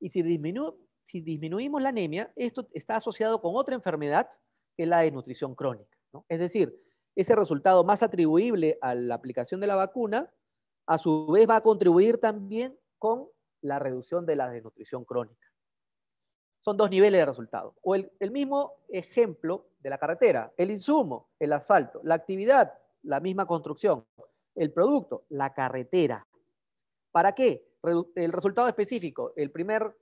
Y si, disminuimos la anemia, esto está asociado con otra enfermedad que es la desnutrición crónica. Es decir, ese resultado más atribuible a la aplicación de la vacuna, a su vez va a contribuir también con la reducción de la desnutrición crónica son dos niveles de resultado O el, mismo ejemplo de la carretera, el insumo, el asfalto, la actividad, la misma construcción, el producto, la carretera. ¿Para qué? El resultado específico, el primer,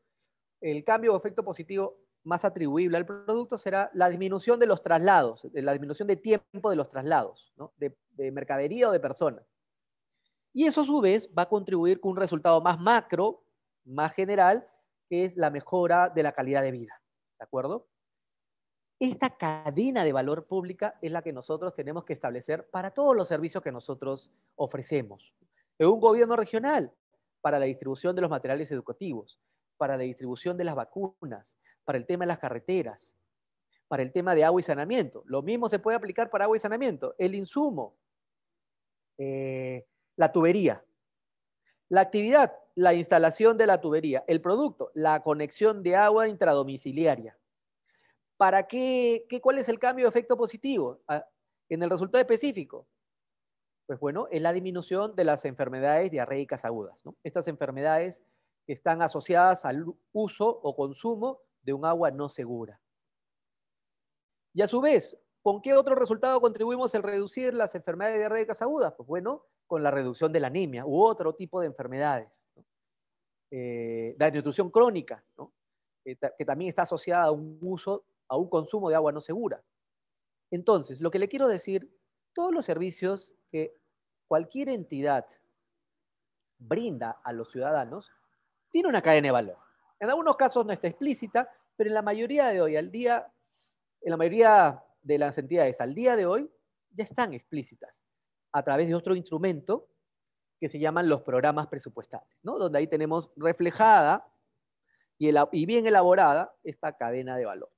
el cambio o efecto positivo más atribuible al producto será la disminución de los traslados, la disminución de tiempo de los traslados, de, de, mercadería o de personas. Y eso a su vez va a contribuir con un resultado más macro, más general, que es la mejora de la calidad de vida. ¿De acuerdo? Esta cadena de valor pública es la que nosotros tenemos que establecer para todos los servicios que nosotros ofrecemos. En un gobierno regional, para la distribución de los materiales educativos, para la distribución de las vacunas, para el tema de las carreteras, para el tema de agua y sanamiento. Lo mismo se puede aplicar para agua y saneamiento. El insumo, eh, la tubería, la actividad, la instalación de la tubería. El producto, la conexión de agua intradomiciliaria. ¿Para qué, qué cuál es el cambio de efecto positivo ah, en el resultado específico? Pues bueno, es la disminución de las enfermedades diarreicas agudas. Estas enfermedades están asociadas al uso o consumo de un agua no segura. Y a su vez, ¿con qué otro resultado contribuimos al reducir las enfermedades diarreicas agudas? Pues bueno, con la reducción de la anemia u otro tipo de enfermedades. Eh, la desnutrición crónica, eh, que también está asociada a un uso, a un consumo de agua no segura. Entonces, lo que le quiero decir, todos los servicios que cualquier entidad brinda a los ciudadanos tiene una cadena de valor. En algunos casos no está explícita, pero en la mayoría de hoy, al día, en la mayoría de las entidades al día de hoy, ya están explícitas a través de otro instrumento que se llaman los programas presupuestales, ¿no? donde ahí tenemos reflejada y, y bien elaborada esta cadena de valor.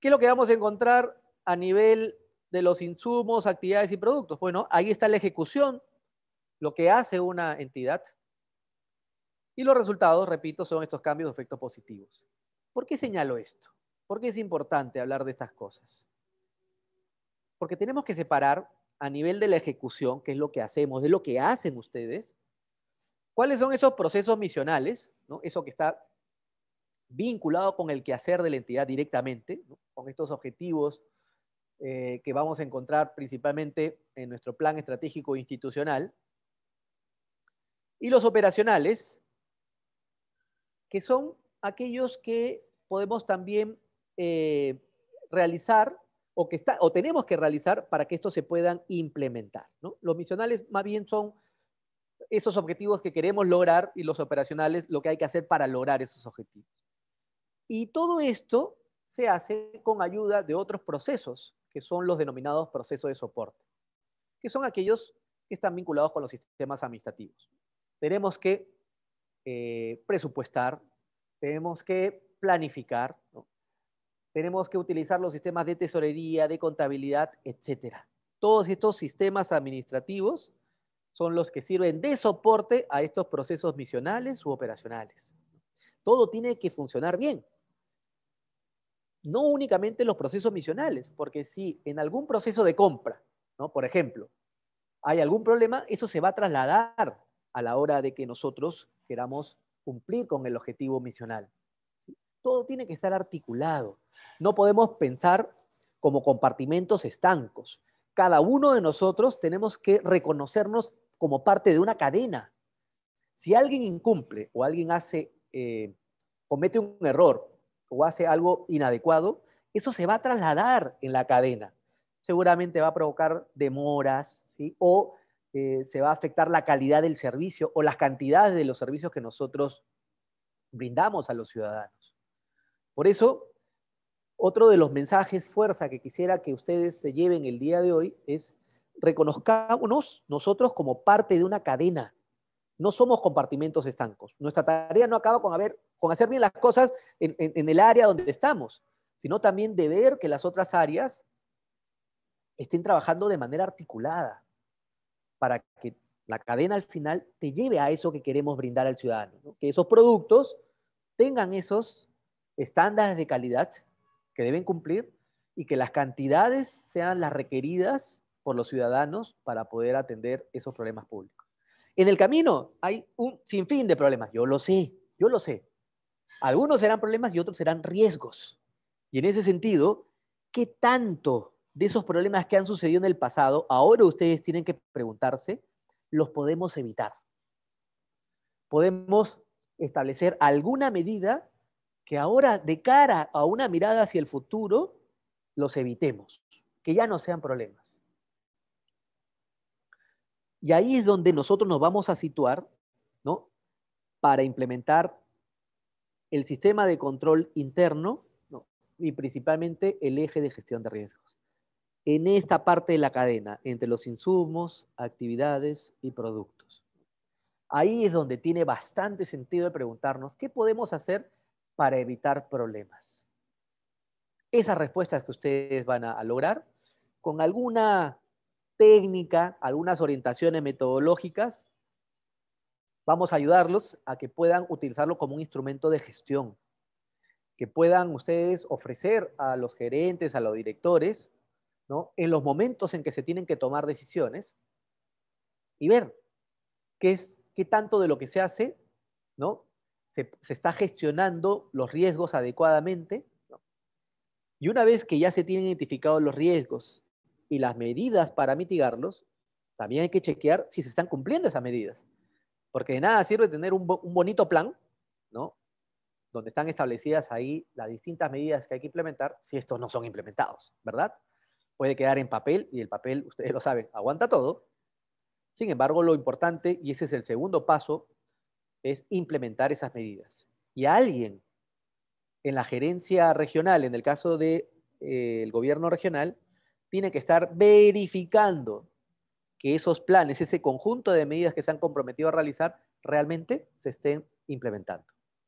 ¿Qué es lo que vamos a encontrar a nivel de los insumos, actividades y productos? Bueno, ahí está la ejecución, lo que hace una entidad. Y los resultados, repito, son estos cambios de efectos positivos. ¿Por qué señalo esto? ¿Por qué es importante hablar de estas cosas? Porque tenemos que separar a nivel de la ejecución, que es lo que hacemos, de lo que hacen ustedes, cuáles son esos procesos misionales, ¿no? eso que está vinculado con el quehacer de la entidad directamente, con estos objetivos eh, que vamos a encontrar principalmente en nuestro plan estratégico institucional, y los operacionales, que son aquellos que podemos también eh, realizar o que está, o tenemos que realizar para que estos se puedan implementar. ¿no? Los misionales más bien son esos objetivos que queremos lograr y los operacionales lo que hay que hacer para lograr esos objetivos. Y todo esto se hace con ayuda de otros procesos, que son los denominados procesos de soporte, que son aquellos que están vinculados con los sistemas administrativos. Tenemos que eh, presupuestar, tenemos que planificar, tenemos que utilizar los sistemas de tesorería, de contabilidad, etc. Todos estos sistemas administrativos son los que sirven de soporte a estos procesos misionales u operacionales. Todo tiene que funcionar bien. No únicamente los procesos misionales, porque si en algún proceso de compra, por ejemplo, hay algún problema, eso se va a trasladar a la hora de que nosotros queramos cumplir con el objetivo misional. Todo tiene que estar articulado. No podemos pensar como compartimentos estancos. Cada uno de nosotros tenemos que reconocernos como parte de una cadena. Si alguien incumple o alguien hace, eh, comete un error o hace algo inadecuado, eso se va a trasladar en la cadena. Seguramente va a provocar demoras o eh, se va a afectar la calidad del servicio o las cantidades de los servicios que nosotros brindamos a los ciudadanos. Por eso, otro de los mensajes fuerza que quisiera que ustedes se lleven el día de hoy es reconozcámonos nosotros como parte de una cadena. No somos compartimentos estancos. Nuestra tarea no acaba con, hacer bien las cosas en, el área donde estamos, sino también de ver que las otras áreas estén trabajando de manera articulada para que la cadena al final te lleve a eso que queremos brindar al ciudadano, que esos productos tengan esos estándares de calidad que deben cumplir y que las cantidades sean las requeridas por los ciudadanos para poder atender esos problemas públicos. En el camino hay un sinfín de problemas, yo lo sé, yo lo sé. Algunos serán problemas y otros serán riesgos. Y en ese sentido, ¿qué tanto de esos problemas que han sucedido en el pasado, ahora ustedes tienen que preguntarse, los podemos evitar? Podemos establecer alguna medida que ahora de cara a una mirada hacia el futuro, los evitemos, que ya no sean problemas. Y ahí es donde nosotros nos vamos a situar, ¿no? Para implementar el sistema de control interno y principalmente el eje de gestión de riesgos. En esta parte de la cadena, entre los insumos, actividades y productos. Ahí es donde tiene bastante sentido preguntarnos qué podemos hacer para evitar problemas. Esas respuestas que ustedes van a, lograr con alguna técnica, algunas orientaciones metodológicas, vamos a ayudarlos a que puedan utilizarlo como un instrumento de gestión, que puedan ustedes ofrecer a los gerentes, a los directores, ¿no? en los momentos en que se tienen que tomar decisiones y ver qué, es, qué tanto de lo que se hace ¿no? se, está gestionando los riesgos adecuadamente. Y una vez que ya se tienen identificados los riesgos y las medidas para mitigarlos, también hay que chequear si se están cumpliendo esas medidas. Porque de nada sirve tener un, un bonito plan, ¿no? Donde están establecidas ahí las distintas medidas que hay que implementar si estos no son implementados, ¿verdad? Puede quedar en papel y el papel, ustedes lo saben, aguanta todo. Sin embargo, lo importante, y ese es el segundo paso es implementar esas medidas. Y alguien en la gerencia regional, en el caso del eh, gobierno regional, tiene que estar verificando que esos planes, ese conjunto de medidas que se han comprometido a realizar, realmente se estén implementando.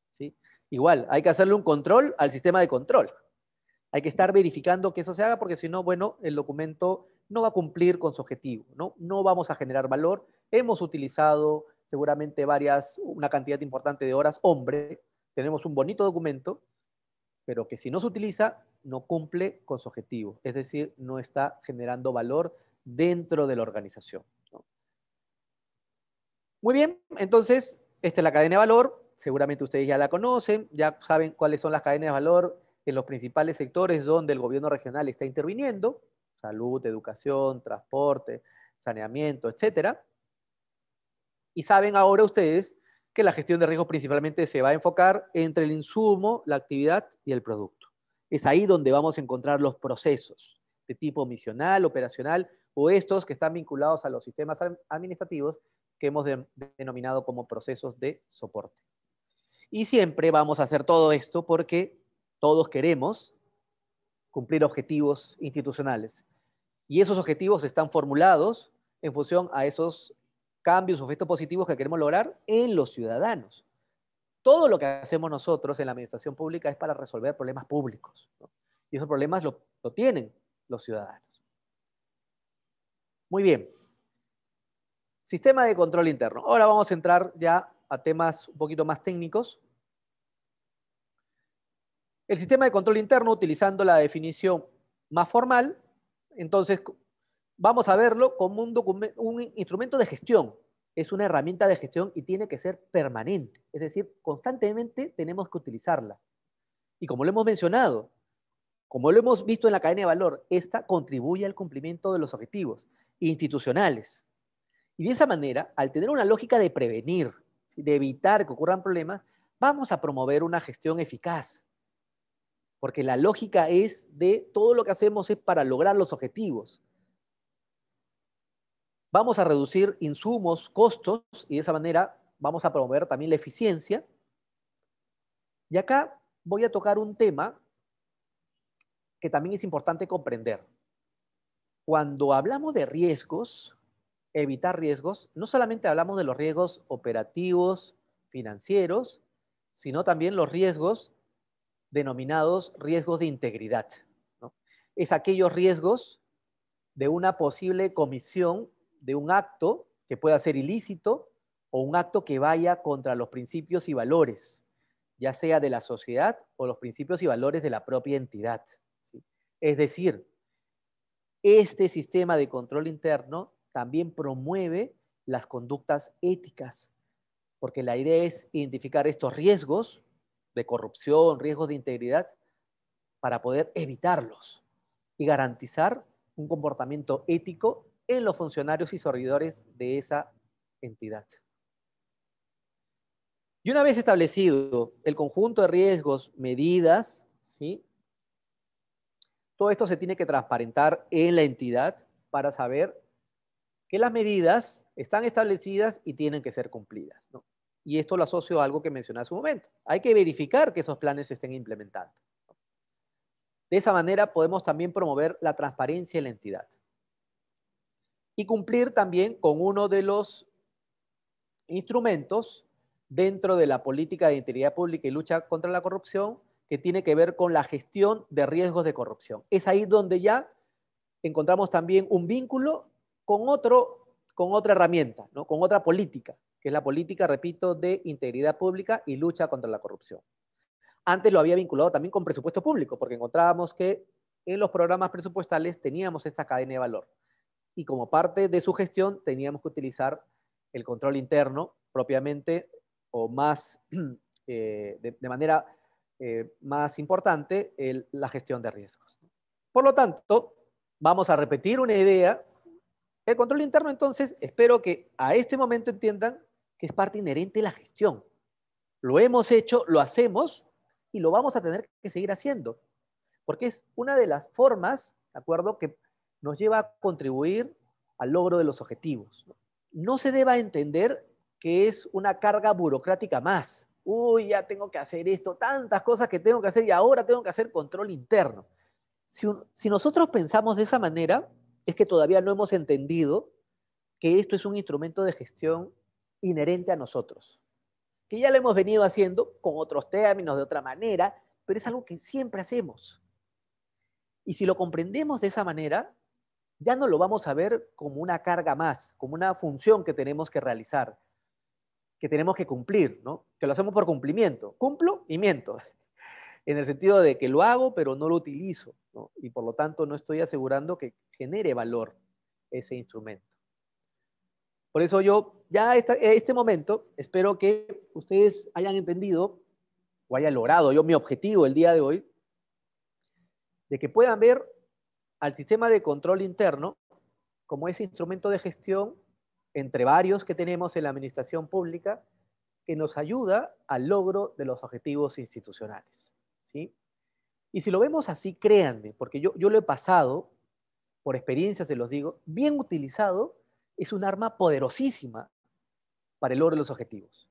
¿sí? Igual, hay que hacerle un control al sistema de control. Hay que estar verificando que eso se haga porque si no, bueno, el documento no va a cumplir con su objetivo, ¿no? No vamos a generar valor. Hemos utilizado seguramente varias, una cantidad importante de horas hombre. Tenemos un bonito documento, pero que si no se utiliza, no cumple con su objetivo. Es decir, no está generando valor dentro de la organización. Muy bien, entonces, esta es la cadena de valor. Seguramente ustedes ya la conocen, ya saben cuáles son las cadenas de valor en los principales sectores donde el gobierno regional está interviniendo, salud, educación, transporte, saneamiento, etcétera. Y saben ahora ustedes que la gestión de riesgos principalmente se va a enfocar entre el insumo, la actividad y el producto. Es ahí donde vamos a encontrar los procesos de tipo misional, operacional o estos que están vinculados a los sistemas administrativos que hemos denominado como procesos de soporte. Y siempre vamos a hacer todo esto porque todos queremos cumplir objetivos institucionales. Y esos objetivos están formulados en función a esos cambios o efectos positivos que queremos lograr en los ciudadanos. Todo lo que hacemos nosotros en la administración pública es para resolver problemas públicos. Y esos problemas lo, lo tienen los ciudadanos. Muy bien. Sistema de control interno. Ahora vamos a entrar ya a temas un poquito más técnicos. El sistema de control interno, utilizando la definición más formal, entonces vamos a verlo como un, instrumento de gestión. Es una herramienta de gestión y tiene que ser permanente. Es decir, constantemente tenemos que utilizarla. Y como lo hemos mencionado, como lo hemos visto en la cadena de valor, esta contribuye al cumplimiento de los objetivos institucionales. Y de esa manera, al tener una lógica de prevenir, de evitar que ocurran problemas, vamos a promover una gestión eficaz. Porque la lógica es de todo lo que hacemos es para lograr los objetivos. Vamos a reducir insumos, costos, y de esa manera vamos a promover también la eficiencia. Y acá voy a tocar un tema que también es importante comprender. Cuando hablamos de riesgos, evitar riesgos, no solamente hablamos de los riesgos operativos, financieros, sino también los riesgos denominados riesgos de integridad. Es aquellos riesgos de una posible comisión de un acto que pueda ser ilícito o un acto que vaya contra los principios y valores, ya sea de la sociedad o los principios y valores de la propia entidad. Es decir, este sistema de control interno también promueve las conductas éticas, porque la idea es identificar estos riesgos de corrupción, riesgos de integridad, para poder evitarlos y garantizar un comportamiento ético en los funcionarios y servidores de esa entidad. Y una vez establecido el conjunto de riesgos, medidas, ¿sí? todo esto se tiene que transparentar en la entidad para saber que las medidas están establecidas y tienen que ser cumplidas. Y esto lo asocio a algo que mencioné hace un momento. Hay que verificar que esos planes se estén implementando. De esa manera podemos también promover la transparencia en la entidad y cumplir también con uno de los instrumentos dentro de la política de integridad pública y lucha contra la corrupción que tiene que ver con la gestión de riesgos de corrupción. Es ahí donde ya encontramos también un vínculo con, otro, con otra herramienta, ¿no? con otra política, que es la política, repito, de integridad pública y lucha contra la corrupción. Antes lo había vinculado también con presupuesto público, porque encontrábamos que en los programas presupuestales teníamos esta cadena de valor y como parte de su gestión teníamos que utilizar el control interno propiamente o más eh, de, manera eh, más importante la gestión de riesgos. Por lo tanto, vamos a repetir una idea. El control interno entonces espero que a este momento entiendan que es parte inherente de la gestión. Lo hemos hecho, lo hacemos y lo vamos a tener que seguir haciendo, porque es una de las formas, ¿de acuerdo?, que nos lleva a contribuir al logro de los objetivos. No se deba entender que es una carga burocrática más. Uy, ya tengo que hacer esto, tantas cosas que tengo que hacer y ahora tengo que hacer control interno. Si, si nosotros pensamos de esa manera, es que todavía no hemos entendido que esto es un instrumento de gestión inherente a nosotros, que ya lo hemos venido haciendo con otros términos, de otra manera, pero es algo que siempre hacemos. Y si lo comprendemos de esa manera, ya no lo vamos a ver como una carga más, como una función que tenemos que realizar, que tenemos que cumplir, ¿no? Que lo hacemos por cumplimiento. Cumplo y miento. En el sentido de que lo hago, pero no lo utilizo, ¿no? Y por lo tanto no estoy asegurando que genere valor ese instrumento. Por eso yo, ya en este momento, espero que ustedes hayan entendido o hayan logrado yo mi objetivo el día de hoy, de que puedan ver al sistema de control interno como ese instrumento de gestión entre varios que tenemos en la administración pública que nos ayuda al logro de los objetivos institucionales. ¿sí? Y si lo vemos así, créanme, porque yo, yo lo he pasado, por experiencia se los digo, bien utilizado, es un arma poderosísima para el logro de los objetivos.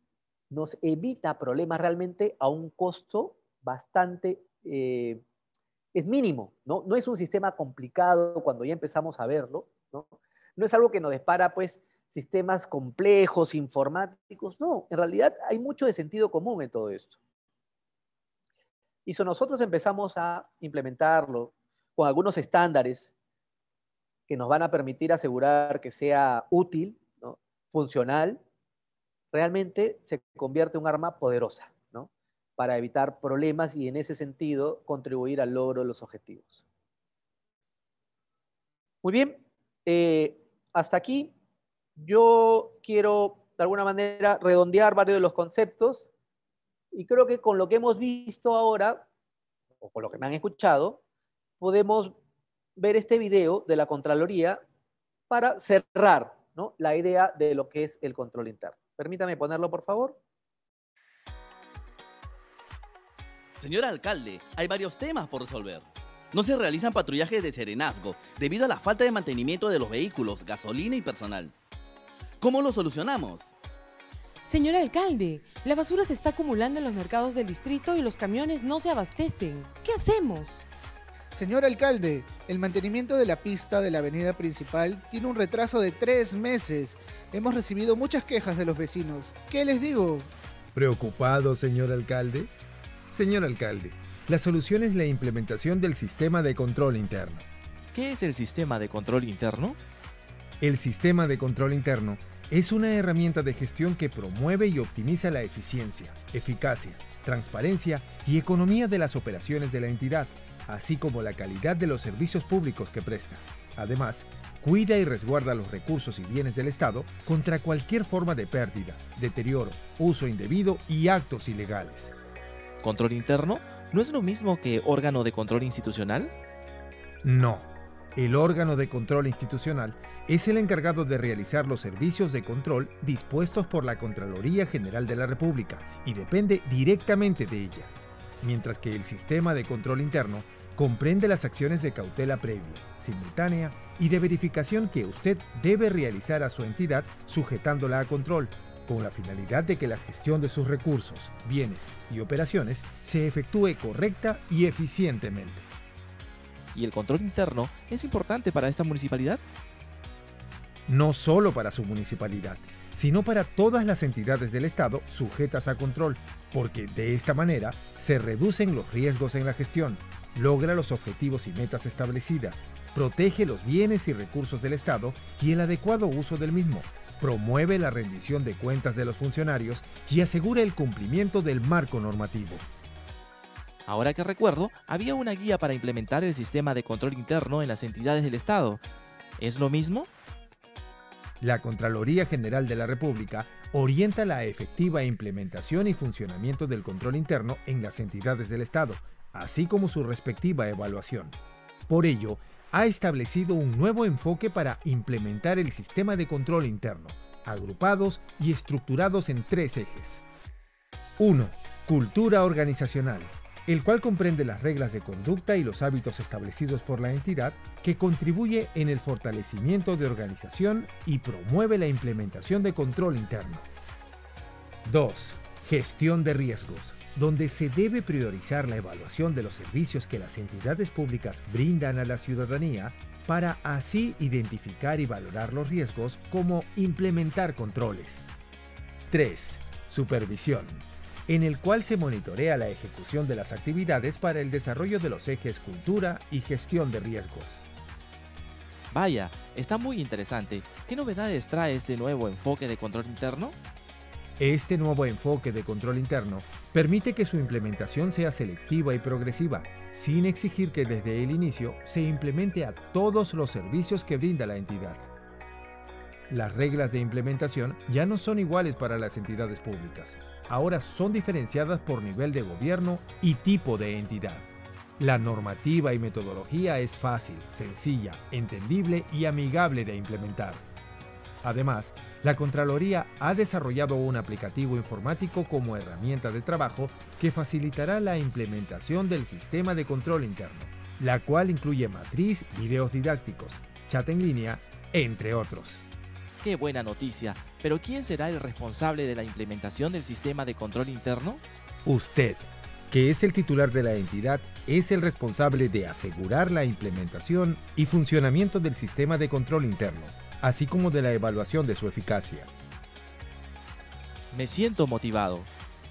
Nos evita problemas realmente a un costo bastante eh, es mínimo, ¿no? No es un sistema complicado cuando ya empezamos a verlo, ¿no? es algo que nos dispara, pues, sistemas complejos, informáticos, no, en realidad hay mucho de sentido común en todo esto. Y si nosotros empezamos a implementarlo con algunos estándares que nos van a permitir asegurar que sea útil, funcional, realmente se convierte en un arma poderosa para evitar problemas y en ese sentido contribuir al logro de los objetivos. Muy bien, eh, hasta aquí yo quiero de alguna manera redondear varios de los conceptos y creo que con lo que hemos visto ahora, o con lo que me han escuchado, podemos ver este video de la Contraloría para cerrar la idea de lo que es el control interno. Permítame ponerlo, por favor. Señor alcalde, hay varios temas por resolver. No se realizan patrullajes de serenazgo debido a la falta de mantenimiento de los vehículos, gasolina y personal. ¿Cómo lo solucionamos? Señor alcalde, la basura se está acumulando en los mercados del distrito y los camiones no se abastecen. ¿Qué hacemos? Señor alcalde, el mantenimiento de la pista de la avenida principal tiene un retraso de tres meses. Hemos recibido muchas quejas de los vecinos. ¿Qué les digo? ¿Preocupado, señor alcalde? Señor alcalde, la solución es la implementación del sistema de control interno. ¿Qué es el sistema de control interno? El sistema de control interno es una herramienta de gestión que promueve y optimiza la eficiencia, eficacia, transparencia y economía de las operaciones de la entidad, así como la calidad de los servicios públicos que presta. Además, cuida y resguarda los recursos y bienes del Estado contra cualquier forma de pérdida, deterioro, uso indebido y actos ilegales control interno no es lo mismo que órgano de control institucional? No. El órgano de control institucional es el encargado de realizar los servicios de control dispuestos por la Contraloría General de la República y depende directamente de ella, mientras que el sistema de control interno comprende las acciones de cautela previa, simultánea y de verificación que usted debe realizar a su entidad sujetándola a control con la finalidad de que la gestión de sus recursos, bienes y operaciones se efectúe correcta y eficientemente. ¿Y el control interno es importante para esta municipalidad? No solo para su municipalidad, sino para todas las entidades del Estado sujetas a control, porque de esta manera se reducen los riesgos en la gestión, logra los objetivos y metas establecidas, protege los bienes y recursos del Estado y el adecuado uso del mismo, promueve la rendición de cuentas de los funcionarios y asegura el cumplimiento del marco normativo. Ahora que recuerdo, había una guía para implementar el sistema de control interno en las entidades del Estado. ¿Es lo mismo? La Contraloría General de la República orienta la efectiva implementación y funcionamiento del control interno en las entidades del Estado, así como su respectiva evaluación. Por ello, ha establecido un nuevo enfoque para implementar el sistema de control interno, agrupados y estructurados en tres ejes. 1. Cultura organizacional, el cual comprende las reglas de conducta y los hábitos establecidos por la entidad que contribuye en el fortalecimiento de organización y promueve la implementación de control interno. 2. Gestión de riesgos, donde se debe priorizar la evaluación de los servicios que las entidades públicas brindan a la ciudadanía para así identificar y valorar los riesgos como implementar controles. 3. Supervisión, en el cual se monitorea la ejecución de las actividades para el desarrollo de los ejes cultura y gestión de riesgos. Vaya, está muy interesante. ¿Qué novedades trae este nuevo enfoque de control interno? Este nuevo enfoque de control interno permite que su implementación sea selectiva y progresiva, sin exigir que desde el inicio se implemente a todos los servicios que brinda la entidad. Las reglas de implementación ya no son iguales para las entidades públicas, ahora son diferenciadas por nivel de gobierno y tipo de entidad. La normativa y metodología es fácil, sencilla, entendible y amigable de implementar. Además, la Contraloría ha desarrollado un aplicativo informático como herramienta de trabajo que facilitará la implementación del sistema de control interno, la cual incluye matriz, videos didácticos, chat en línea, entre otros. Qué buena noticia, pero ¿quién será el responsable de la implementación del sistema de control interno? Usted que es el titular de la entidad, es el responsable de asegurar la implementación y funcionamiento del sistema de control interno así como de la evaluación de su eficacia. Me siento motivado.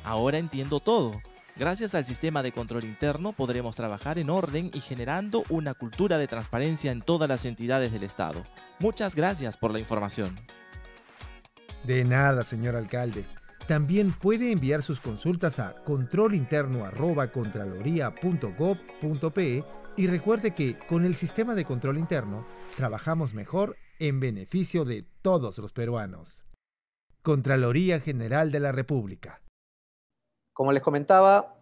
Ahora entiendo todo. Gracias al sistema de control interno podremos trabajar en orden y generando una cultura de transparencia en todas las entidades del Estado. Muchas gracias por la información. De nada, señor alcalde. También puede enviar sus consultas a controlinterno.contraloría.gov.pe y recuerde que con el sistema de control interno trabajamos mejor en beneficio de todos los peruanos. Contraloría General de la República. Como les comentaba,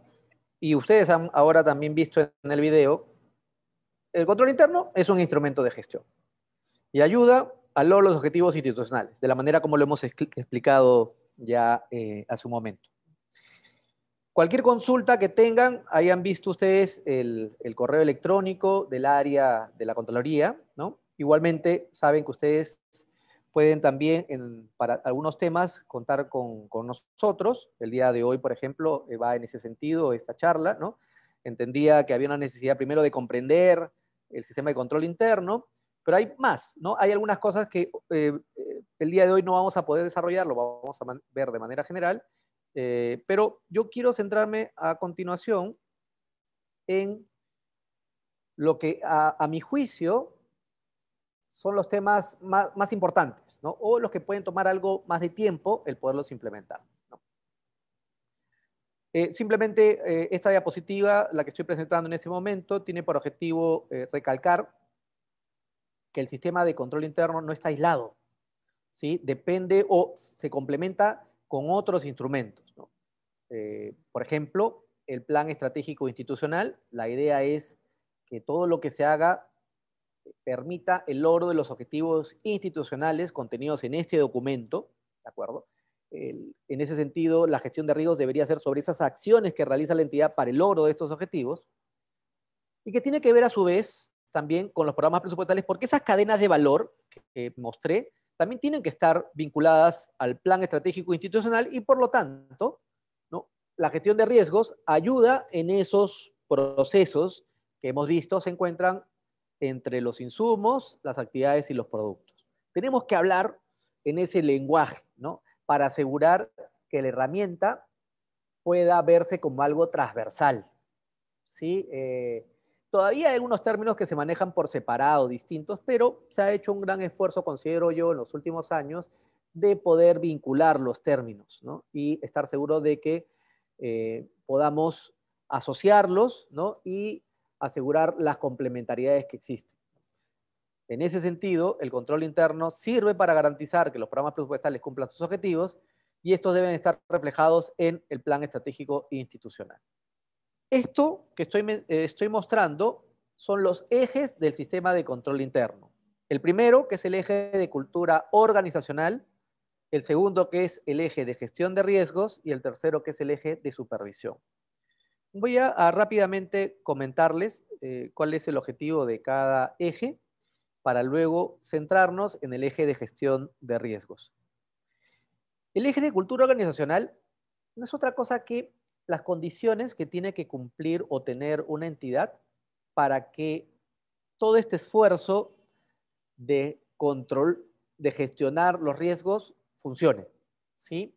y ustedes han ahora también visto en el video, el control interno es un instrumento de gestión y ayuda a lograr los objetivos institucionales, de la manera como lo hemos explicado ya eh, a su momento. Cualquier consulta que tengan, hayan visto ustedes el, el correo electrónico del área de la Contraloría, ¿no? Igualmente, saben que ustedes pueden también, para algunos temas, contar con, nosotros. El día de hoy, por ejemplo, eh, va en ese sentido esta charla, ¿no? Entendía que había una necesidad primero de comprender el sistema de control interno, pero hay más, ¿no? Hay algunas cosas que eh, eh, el día de hoy no vamos a poder desarrollar, lo vamos a ver de manera general, pero yo quiero centrarme a continuación en lo que a mi juicio son los temas más, importantes, O los que pueden tomar algo más de tiempo el poderlos implementar. Eh, simplemente eh, esta diapositiva, la que estoy presentando en este momento, tiene por objetivo eh, recalcar que el sistema de control interno no está aislado, ¿sí? Depende o se complementa con otros instrumentos, por ejemplo, el plan estratégico institucional, la idea es que todo lo que se haga permita el logro de los objetivos institucionales contenidos en este documento, ¿de acuerdo? en ese sentido, la gestión de riesgos debería ser sobre esas acciones que realiza la entidad para el logro de estos objetivos y que tiene que ver a su vez también con los programas presupuestales, porque esas cadenas de valor que mostré también tienen que estar vinculadas al plan estratégico institucional y por lo tanto, ¿no? la gestión de riesgos ayuda en esos procesos que hemos visto se encuentran entre los insumos, las actividades y los productos. Tenemos que hablar en ese lenguaje, ¿no? Para asegurar que la herramienta pueda verse como algo transversal, ¿sí? Eh, todavía hay algunos términos que se manejan por separado, distintos, pero se ha hecho un gran esfuerzo, considero yo, en los últimos años, de poder vincular los términos, ¿no? Y estar seguro de que eh, podamos asociarlos, ¿no? Y asegurar las complementariedades que existen. En ese sentido, el control interno sirve para garantizar que los programas presupuestales cumplan sus objetivos y estos deben estar reflejados en el plan estratégico institucional. Esto que estoy, eh, estoy mostrando son los ejes del sistema de control interno. El primero, que es el eje de cultura organizacional, el segundo, que es el eje de gestión de riesgos, y el tercero, que es el eje de supervisión. Voy a, rápidamente comentarles eh, cuál es el objetivo de cada eje para luego centrarnos en el eje de gestión de riesgos. El eje de cultura organizacional no es otra cosa que las condiciones que tiene que cumplir o tener una entidad para que todo este esfuerzo de control, de gestionar los riesgos, funcione. ¿sí?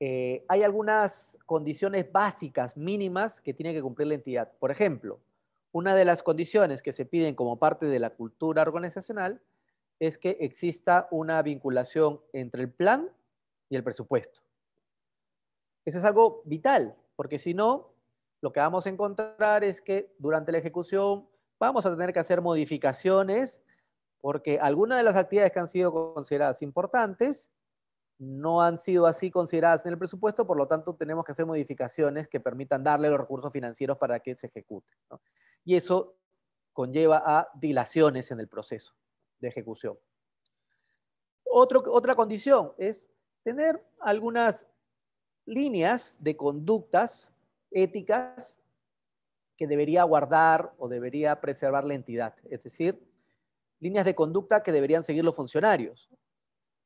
Eh, hay algunas condiciones básicas, mínimas, que tiene que cumplir la entidad. Por ejemplo, una de las condiciones que se piden como parte de la cultura organizacional es que exista una vinculación entre el plan y el presupuesto. Eso es algo vital, porque si no, lo que vamos a encontrar es que durante la ejecución vamos a tener que hacer modificaciones porque algunas de las actividades que han sido consideradas importantes no han sido así consideradas en el presupuesto, por lo tanto tenemos que hacer modificaciones que permitan darle los recursos financieros para que se ejecute. Y eso conlleva a dilaciones en el proceso de ejecución. otra condición es tener algunas líneas de conductas éticas que debería guardar o debería preservar la entidad, es decir, líneas de conducta que deberían seguir los funcionarios.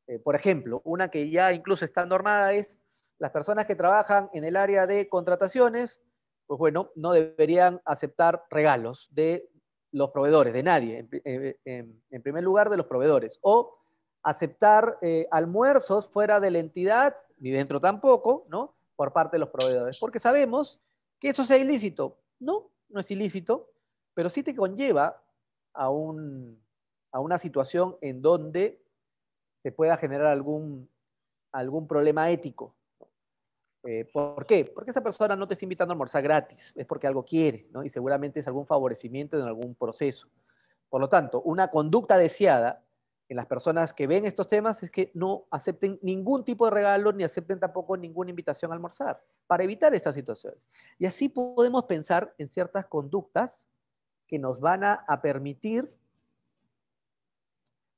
Eh, por ejemplo, una que ya incluso está normada es las personas que trabajan en el área de contrataciones, pues bueno, no deberían aceptar regalos de los proveedores, de nadie, en, eh, eh, primer lugar de los proveedores, o aceptar almuerzos fuera de la entidad, ni dentro tampoco, ¿no? Por parte de los proveedores, porque sabemos que eso sea ilícito. No, no es ilícito, pero sí te conlleva a, a una situación en donde se pueda generar algún, algún problema ético. Eh, ¿Por qué? Porque esa persona no te está invitando a almorzar gratis, es porque algo quiere, ¿no? Y seguramente es algún favorecimiento en algún proceso. Por lo tanto, una conducta deseada en las personas que ven estos temas es que no acepten ningún tipo de regalo ni acepten tampoco ninguna invitación a almorzar, para evitar estas situaciones. Y así podemos pensar en ciertas conductas que nos van a permitir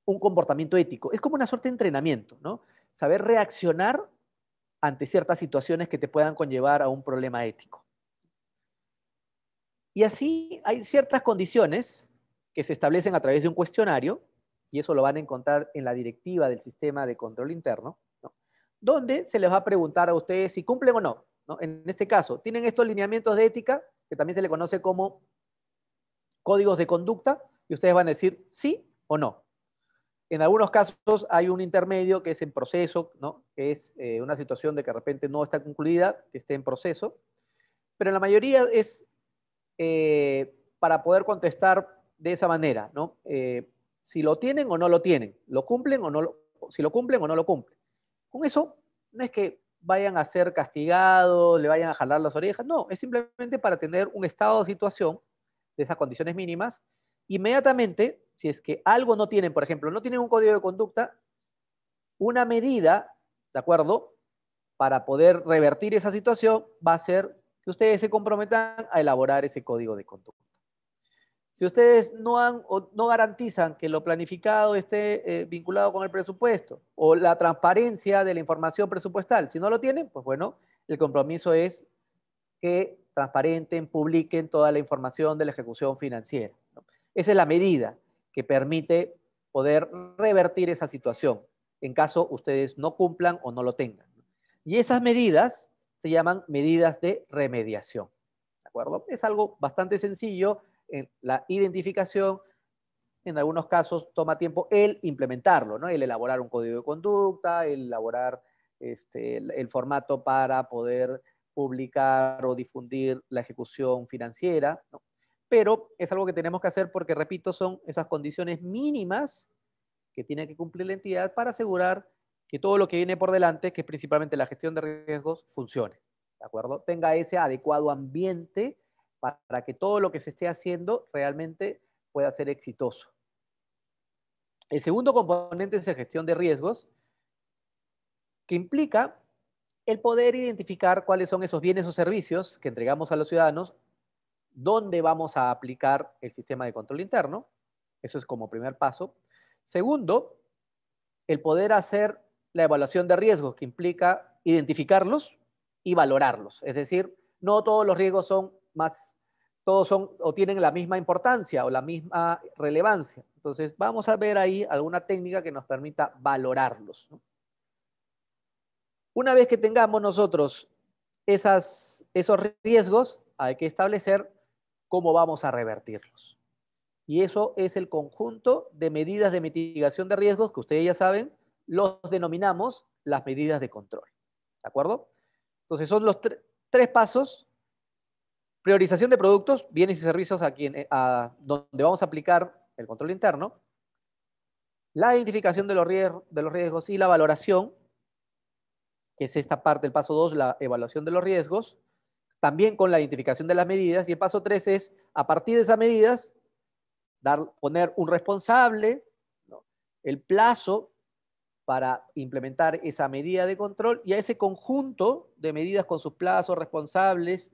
un comportamiento ético. Es como una suerte de entrenamiento, ¿no? Saber reaccionar ante ciertas situaciones que te puedan conllevar a un problema ético. Y así hay ciertas condiciones que se establecen a través de un cuestionario, y eso lo van a encontrar en la directiva del sistema de control interno, donde se les va a preguntar a ustedes si cumplen o no. ¿no? En este caso, tienen estos lineamientos de ética, que también se le conoce como códigos de conducta, y ustedes van a decir sí o no. En algunos casos hay un intermedio que es en proceso, ¿no? que es eh, una situación de que de repente no está concluida, que esté en proceso, pero la mayoría es eh, para poder contestar de esa manera, ¿no? Eh, si lo tienen o no lo tienen, lo cumplen o no lo, si lo cumplen o no lo cumplen. Con eso no es que vayan a ser castigados, le vayan a jalar las orejas, no, es simplemente para tener un estado de situación de esas condiciones mínimas, inmediatamente si es que algo no tienen, por ejemplo, no tienen un código de conducta, una medida, ¿de acuerdo? Para poder revertir esa situación va a ser que ustedes se comprometan a elaborar ese código de conducta. Si ustedes no, han, no garantizan que lo planificado esté eh, vinculado con el presupuesto o la transparencia de la información presupuestal, si no lo tienen, pues bueno, el compromiso es que transparenten, publiquen toda la información de la ejecución financiera. Esa es la medida que permite poder revertir esa situación en caso ustedes no cumplan o no lo tengan. Y esas medidas se llaman medidas de remediación. ¿De acuerdo? Es algo bastante sencillo en la identificación. En algunos casos toma tiempo el implementarlo, ¿no? El elaborar un código de conducta, el elaborar este, el, formato para poder publicar o difundir la ejecución financiera. ¿no? pero es algo que tenemos que hacer porque, repito, son esas condiciones mínimas que tiene que cumplir la entidad para asegurar que todo lo que viene por delante, que es principalmente la gestión de riesgos, funcione, ¿de acuerdo? Tenga ese adecuado ambiente para que todo lo que se esté haciendo realmente pueda ser exitoso. El segundo componente es la gestión de riesgos, que implica el poder identificar cuáles son esos bienes o servicios que entregamos a los ciudadanos dónde vamos a aplicar el sistema de control interno. Eso es como primer paso. Segundo, el poder hacer la evaluación de riesgos, que implica identificarlos y valorarlos. Es decir, no todos los riesgos son más, todos son o tienen la misma importancia o la misma relevancia. Entonces, vamos a ver ahí alguna técnica que nos permita valorarlos. Una vez que tengamos nosotros esos riesgos, hay que establecer cómo vamos a revertirlos. Y eso es el conjunto de medidas de mitigación de riesgos que ustedes ya saben, los denominamos las medidas de control. ¿De acuerdo? Entonces son los tres pasos. Priorización de productos, bienes y servicios a, a donde vamos a aplicar el control interno. La identificación de los, de los riesgos y la valoración, que es esta parte, el paso dos, la evaluación de los riesgos también con la identificación de las medidas. Y el paso tres es, a partir de esas medidas, dar, poner un responsable, el plazo para implementar esa medida de control y a ese conjunto de medidas con sus plazos responsables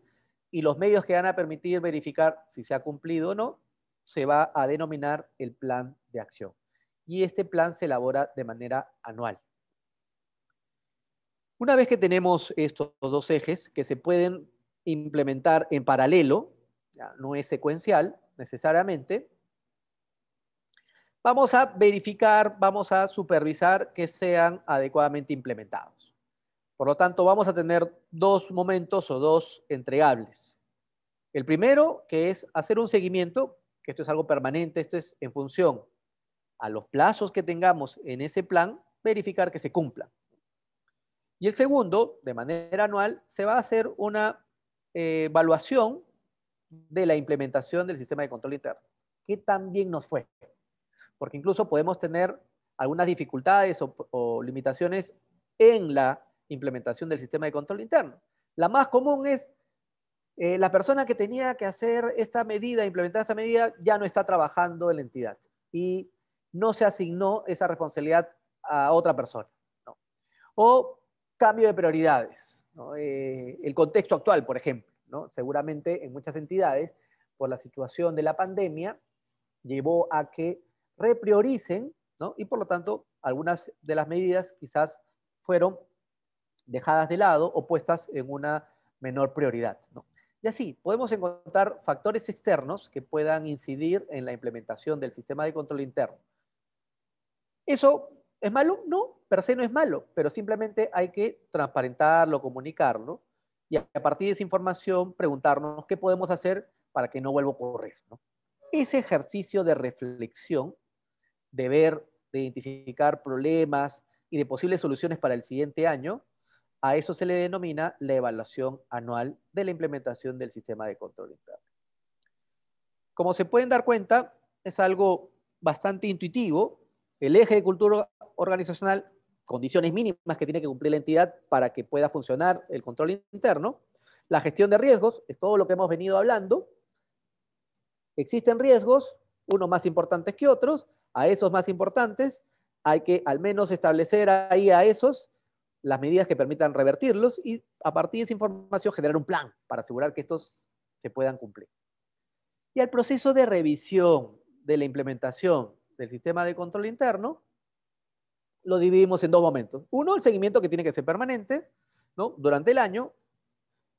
y los medios que van a permitir verificar si se ha cumplido o no, se va a denominar el plan de acción. Y este plan se elabora de manera anual. Una vez que tenemos estos dos ejes que se pueden implementar en paralelo, ya, no es secuencial necesariamente. Vamos a verificar, vamos a supervisar que sean adecuadamente implementados. Por lo tanto, vamos a tener dos momentos o dos entregables. El primero, que es hacer un seguimiento, que esto es algo permanente, esto es en función a los plazos que tengamos en ese plan, verificar que se cumpla. Y el segundo, de manera anual, se va a hacer una eh, evaluación de la implementación del sistema de control interno. que también nos fue? Porque incluso podemos tener algunas dificultades o, limitaciones en la implementación del sistema de control interno. La más común es eh, la persona que tenía que hacer esta medida, implementar esta medida, ya no está trabajando en la entidad y no se asignó esa responsabilidad a otra persona. O cambio de prioridades. Eh, el contexto actual, por ejemplo. Seguramente en muchas entidades, por la situación de la pandemia, llevó a que reprioricen y por lo tanto algunas de las medidas quizás fueron dejadas de lado o puestas en una menor prioridad. Y así, podemos encontrar factores externos que puedan incidir en la implementación del sistema de control interno. ¿Eso es malo? No, per se no es malo, pero simplemente hay que transparentarlo, comunicarlo y a partir de esa información preguntarnos qué podemos hacer para que no vuelva a ocurrir. Ese ejercicio de reflexión, de ver, de identificar problemas y de posibles soluciones para el siguiente año, a eso se le denomina la evaluación anual de la implementación del sistema de control interno. Como se pueden dar cuenta, es algo bastante intuitivo. El eje de cultura organizacional condiciones mínimas que tiene que cumplir la entidad para que pueda funcionar el control interno. La gestión de riesgos, es todo lo que hemos venido hablando. Existen riesgos, unos más importantes que otros, a esos más importantes hay que al menos establecer ahí a esos las medidas que permitan revertirlos y a partir de esa información generar un plan para asegurar que estos se puedan cumplir. Y al proceso de revisión de la implementación del sistema de control interno, lo dividimos en dos momentos. Uno, el seguimiento que tiene que ser permanente ¿no? durante el año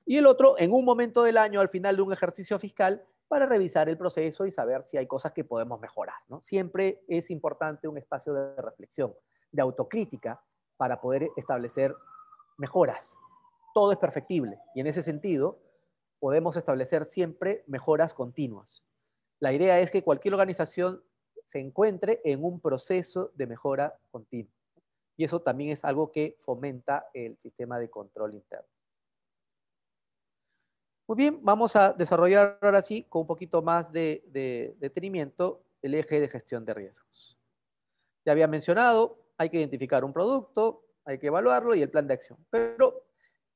y el otro en un momento del año al final de un ejercicio fiscal para revisar el proceso y saber si hay cosas que podemos mejorar. ¿no? Siempre es importante un espacio de reflexión, de autocrítica, para poder establecer mejoras. Todo es perfectible y en ese sentido podemos establecer siempre mejoras continuas. La idea es que cualquier organización se encuentre en un proceso de mejora continua. Y eso también es algo que fomenta el sistema de control interno. Muy bien, vamos a desarrollar ahora sí, con un poquito más de, detenimiento, el eje de gestión de riesgos. Ya había mencionado, hay que identificar un producto, hay que evaluarlo y el plan de acción. Pero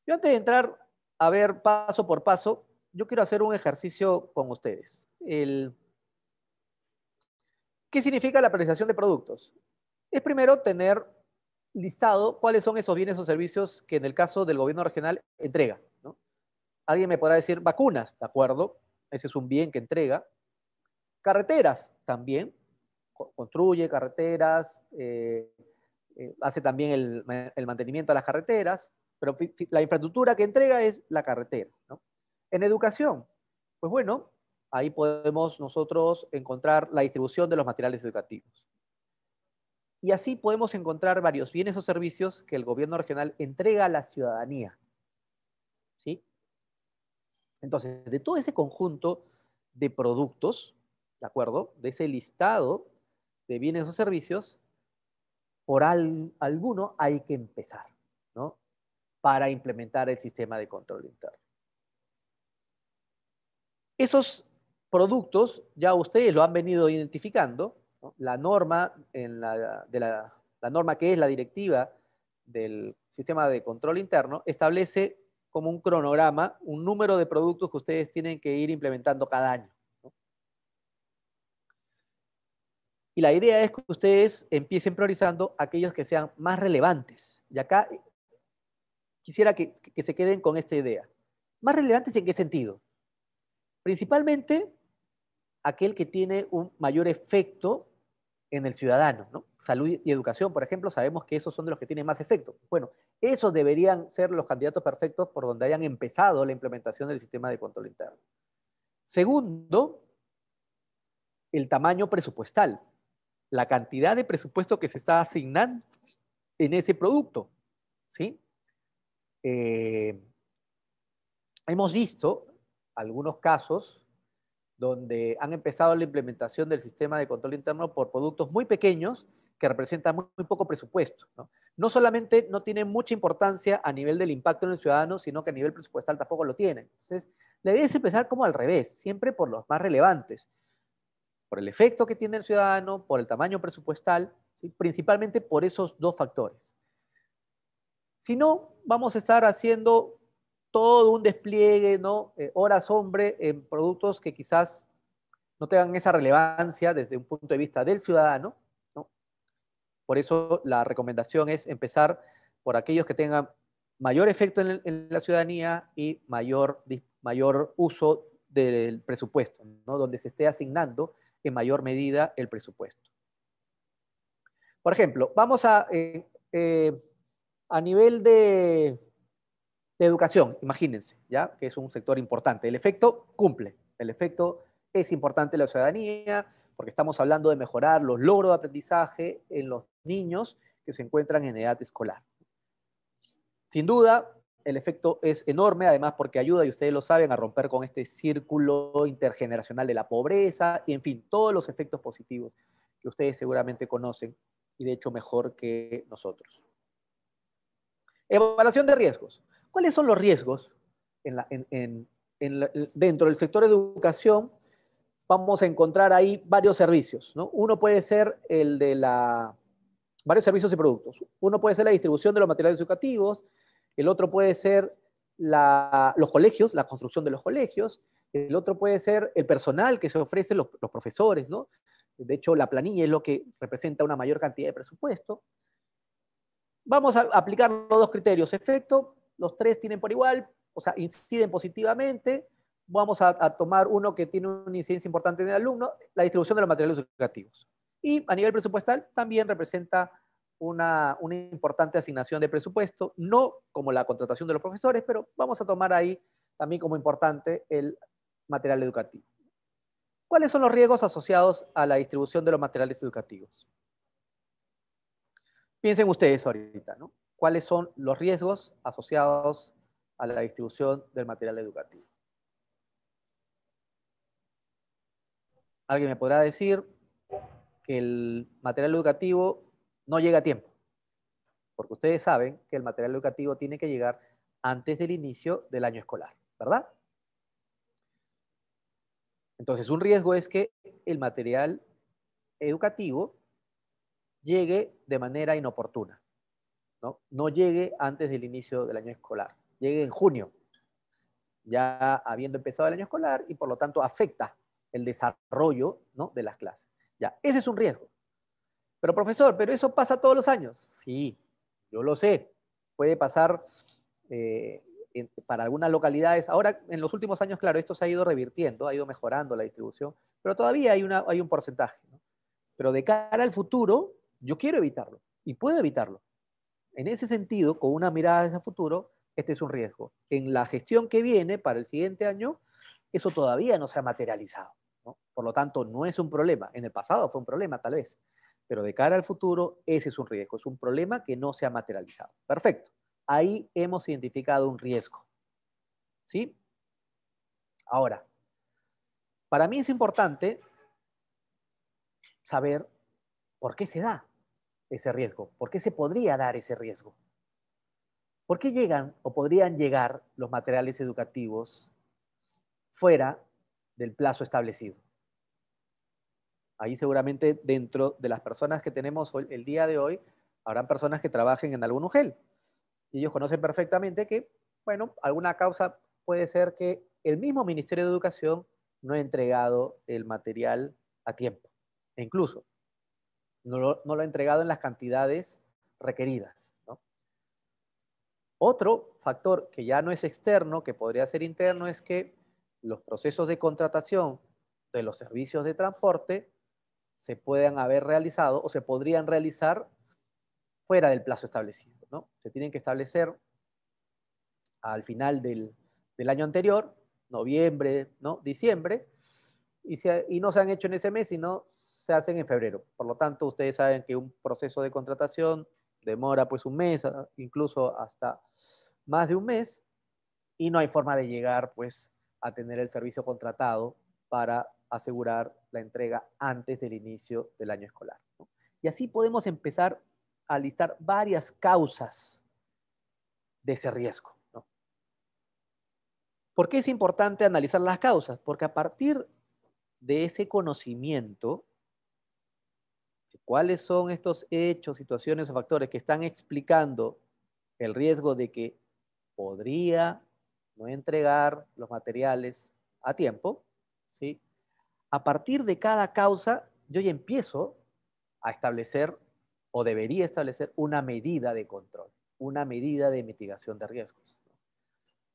yo antes de entrar a ver paso por paso, yo quiero hacer un ejercicio con ustedes. El, ¿Qué significa la priorización de productos? Es primero tener listado cuáles son esos bienes o servicios que en el caso del gobierno regional entrega. Alguien me podrá decir vacunas, ¿de acuerdo? Ese es un bien que entrega. Carreteras, también. Construye carreteras, eh, eh, hace también el, mantenimiento a las carreteras, pero la infraestructura que entrega es la carretera. En educación, pues bueno, Ahí podemos nosotros encontrar la distribución de los materiales educativos. Y así podemos encontrar varios bienes o servicios que el gobierno regional entrega a la ciudadanía. ¿Sí? Entonces, de todo ese conjunto de productos, ¿de acuerdo? De ese listado de bienes o servicios, por alguno hay que empezar, Para implementar el sistema de control interno. Esos productos, ya ustedes lo han venido identificando, la norma, de la, norma que es la directiva del sistema de control interno, establece como un cronograma, un número de productos que ustedes tienen que ir implementando cada año. Y la idea es que ustedes empiecen priorizando aquellos que sean más relevantes. Y acá quisiera que, que se queden con esta idea. ¿Más relevantes en qué sentido? Principalmente aquel que tiene un mayor efecto en el ciudadano, Salud y educación, por ejemplo, sabemos que esos son de los que tienen más efecto. Bueno, esos deberían ser los candidatos perfectos por donde hayan empezado la implementación del sistema de control interno. Segundo, el tamaño presupuestal, la cantidad de presupuesto que se está asignando en ese producto, ¿sí? Eh, hemos visto algunos casos donde han empezado la implementación del sistema de control interno por productos muy pequeños que representan muy, poco presupuesto. ¿no? solamente no tienen mucha importancia a nivel del impacto en el ciudadano, sino que a nivel presupuestal tampoco lo tienen. Entonces, la idea es empezar como al revés, siempre por los más relevantes, por el efecto que tiene el ciudadano, por el tamaño presupuestal, principalmente por esos dos factores. Si no, vamos a estar haciendo todo un despliegue, ¿no? Eh, horas hombre en productos que quizás no tengan esa relevancia desde un punto de vista del ciudadano, ¿no? Por eso la recomendación es empezar por aquellos que tengan mayor efecto en, la ciudadanía y mayor, mayor uso del presupuesto, ¿no? Donde se esté asignando en mayor medida el presupuesto. Por ejemplo, vamos a, eh, eh, a nivel de de educación, imagínense, ¿ya? Que es un sector importante. El efecto cumple, el efecto es importante en la ciudadanía, porque estamos hablando de mejorar los logros de aprendizaje en los niños que se encuentran en edad escolar. Sin duda, el efecto es enorme, además porque ayuda, y ustedes lo saben, a romper con este círculo intergeneracional de la pobreza, y en fin, todos los efectos positivos que ustedes seguramente conocen, y de hecho mejor que nosotros. Evaluación de riesgos. ¿Cuáles son los riesgos dentro del sector de educación? Vamos a encontrar ahí varios servicios. Uno puede ser el de la varios servicios y productos. Uno puede ser la distribución de los materiales educativos, el otro puede ser los colegios, la construcción de los colegios, el otro puede ser el personal que se ofrece, los, los, profesores, ¿no? De hecho, la planilla es lo que representa una mayor cantidad de presupuesto. Vamos a aplicar los dos criterios, efecto los tres tienen por igual, o sea, inciden positivamente, vamos a, tomar uno que tiene una incidencia importante en el alumno, la distribución de los materiales educativos. Y a nivel presupuestal también representa una, una importante asignación de presupuesto, no como la contratación de los profesores, pero vamos a tomar ahí también como importante el material educativo. ¿Cuáles son los riesgos asociados a la distribución de los materiales educativos? Piensen ustedes ahorita, ¿no? cuáles son los riesgos asociados a la distribución del material educativo. Alguien me podrá decir que el material educativo no llega a tiempo, porque ustedes saben que el material educativo tiene que llegar antes del inicio del año escolar, ¿verdad? Entonces, un riesgo es que el material educativo llegue de manera inoportuna. ¿no? llegue antes del inicio del año escolar, llegue en junio, ya habiendo empezado el año escolar y por lo tanto afecta el desarrollo ¿no? de las clases. Ya, ese es un riesgo. Pero profesor, pero eso pasa todos los años. Sí, yo lo sé. Puede pasar eh, para algunas localidades. Ahora, en los últimos años, claro, esto se ha ido revirtiendo, ha ido mejorando la distribución, pero todavía hay, una, hay un porcentaje. Pero de cara al futuro, yo quiero evitarlo y puedo evitarlo. En ese sentido, con una mirada hacia el futuro, este es un riesgo. En la gestión que viene para el siguiente año, eso todavía no se ha materializado. Por lo tanto, no es un problema. En el pasado fue un problema, tal vez. Pero de cara al futuro, ese es un riesgo. Es un problema que no se ha materializado. Perfecto. Ahí hemos identificado un riesgo. ¿Sí? Ahora, para mí es importante saber por qué se da ese riesgo? ¿Por qué se podría dar ese riesgo? ¿Por qué llegan o podrían llegar los materiales educativos fuera del plazo establecido? Ahí seguramente dentro de las personas que tenemos hoy, el día de hoy, habrán personas que trabajen en algún UGEL. Y ellos conocen perfectamente que, bueno, alguna causa puede ser que el mismo Ministerio de Educación no ha entregado el material a tiempo. E incluso no lo, ha entregado en las cantidades requeridas. Otro factor que ya no es externo, que podría ser interno, es que los procesos de contratación de los servicios de transporte se puedan haber realizado o se podrían realizar fuera del plazo establecido. Se tienen que establecer al final del, del año anterior, noviembre, ¿no? diciembre, y, no se han hecho en ese mes, sino se hacen en febrero. Por lo tanto, ustedes saben que un proceso de contratación demora pues un mes, ah, incluso hasta más de un mes, y no hay forma de llegar pues a tener el servicio contratado para asegurar la entrega antes del inicio del año escolar. Y así podemos empezar a listar varias causas de ese riesgo. ¿no? ¿Por qué es importante analizar las causas? Porque a partir de ese conocimiento, cuáles son estos hechos, situaciones o factores que están explicando el riesgo de que podría no entregar los materiales a tiempo, ¿sí? A partir de cada causa, yo ya empiezo a establecer o debería establecer una medida de control, una medida de mitigación de riesgos.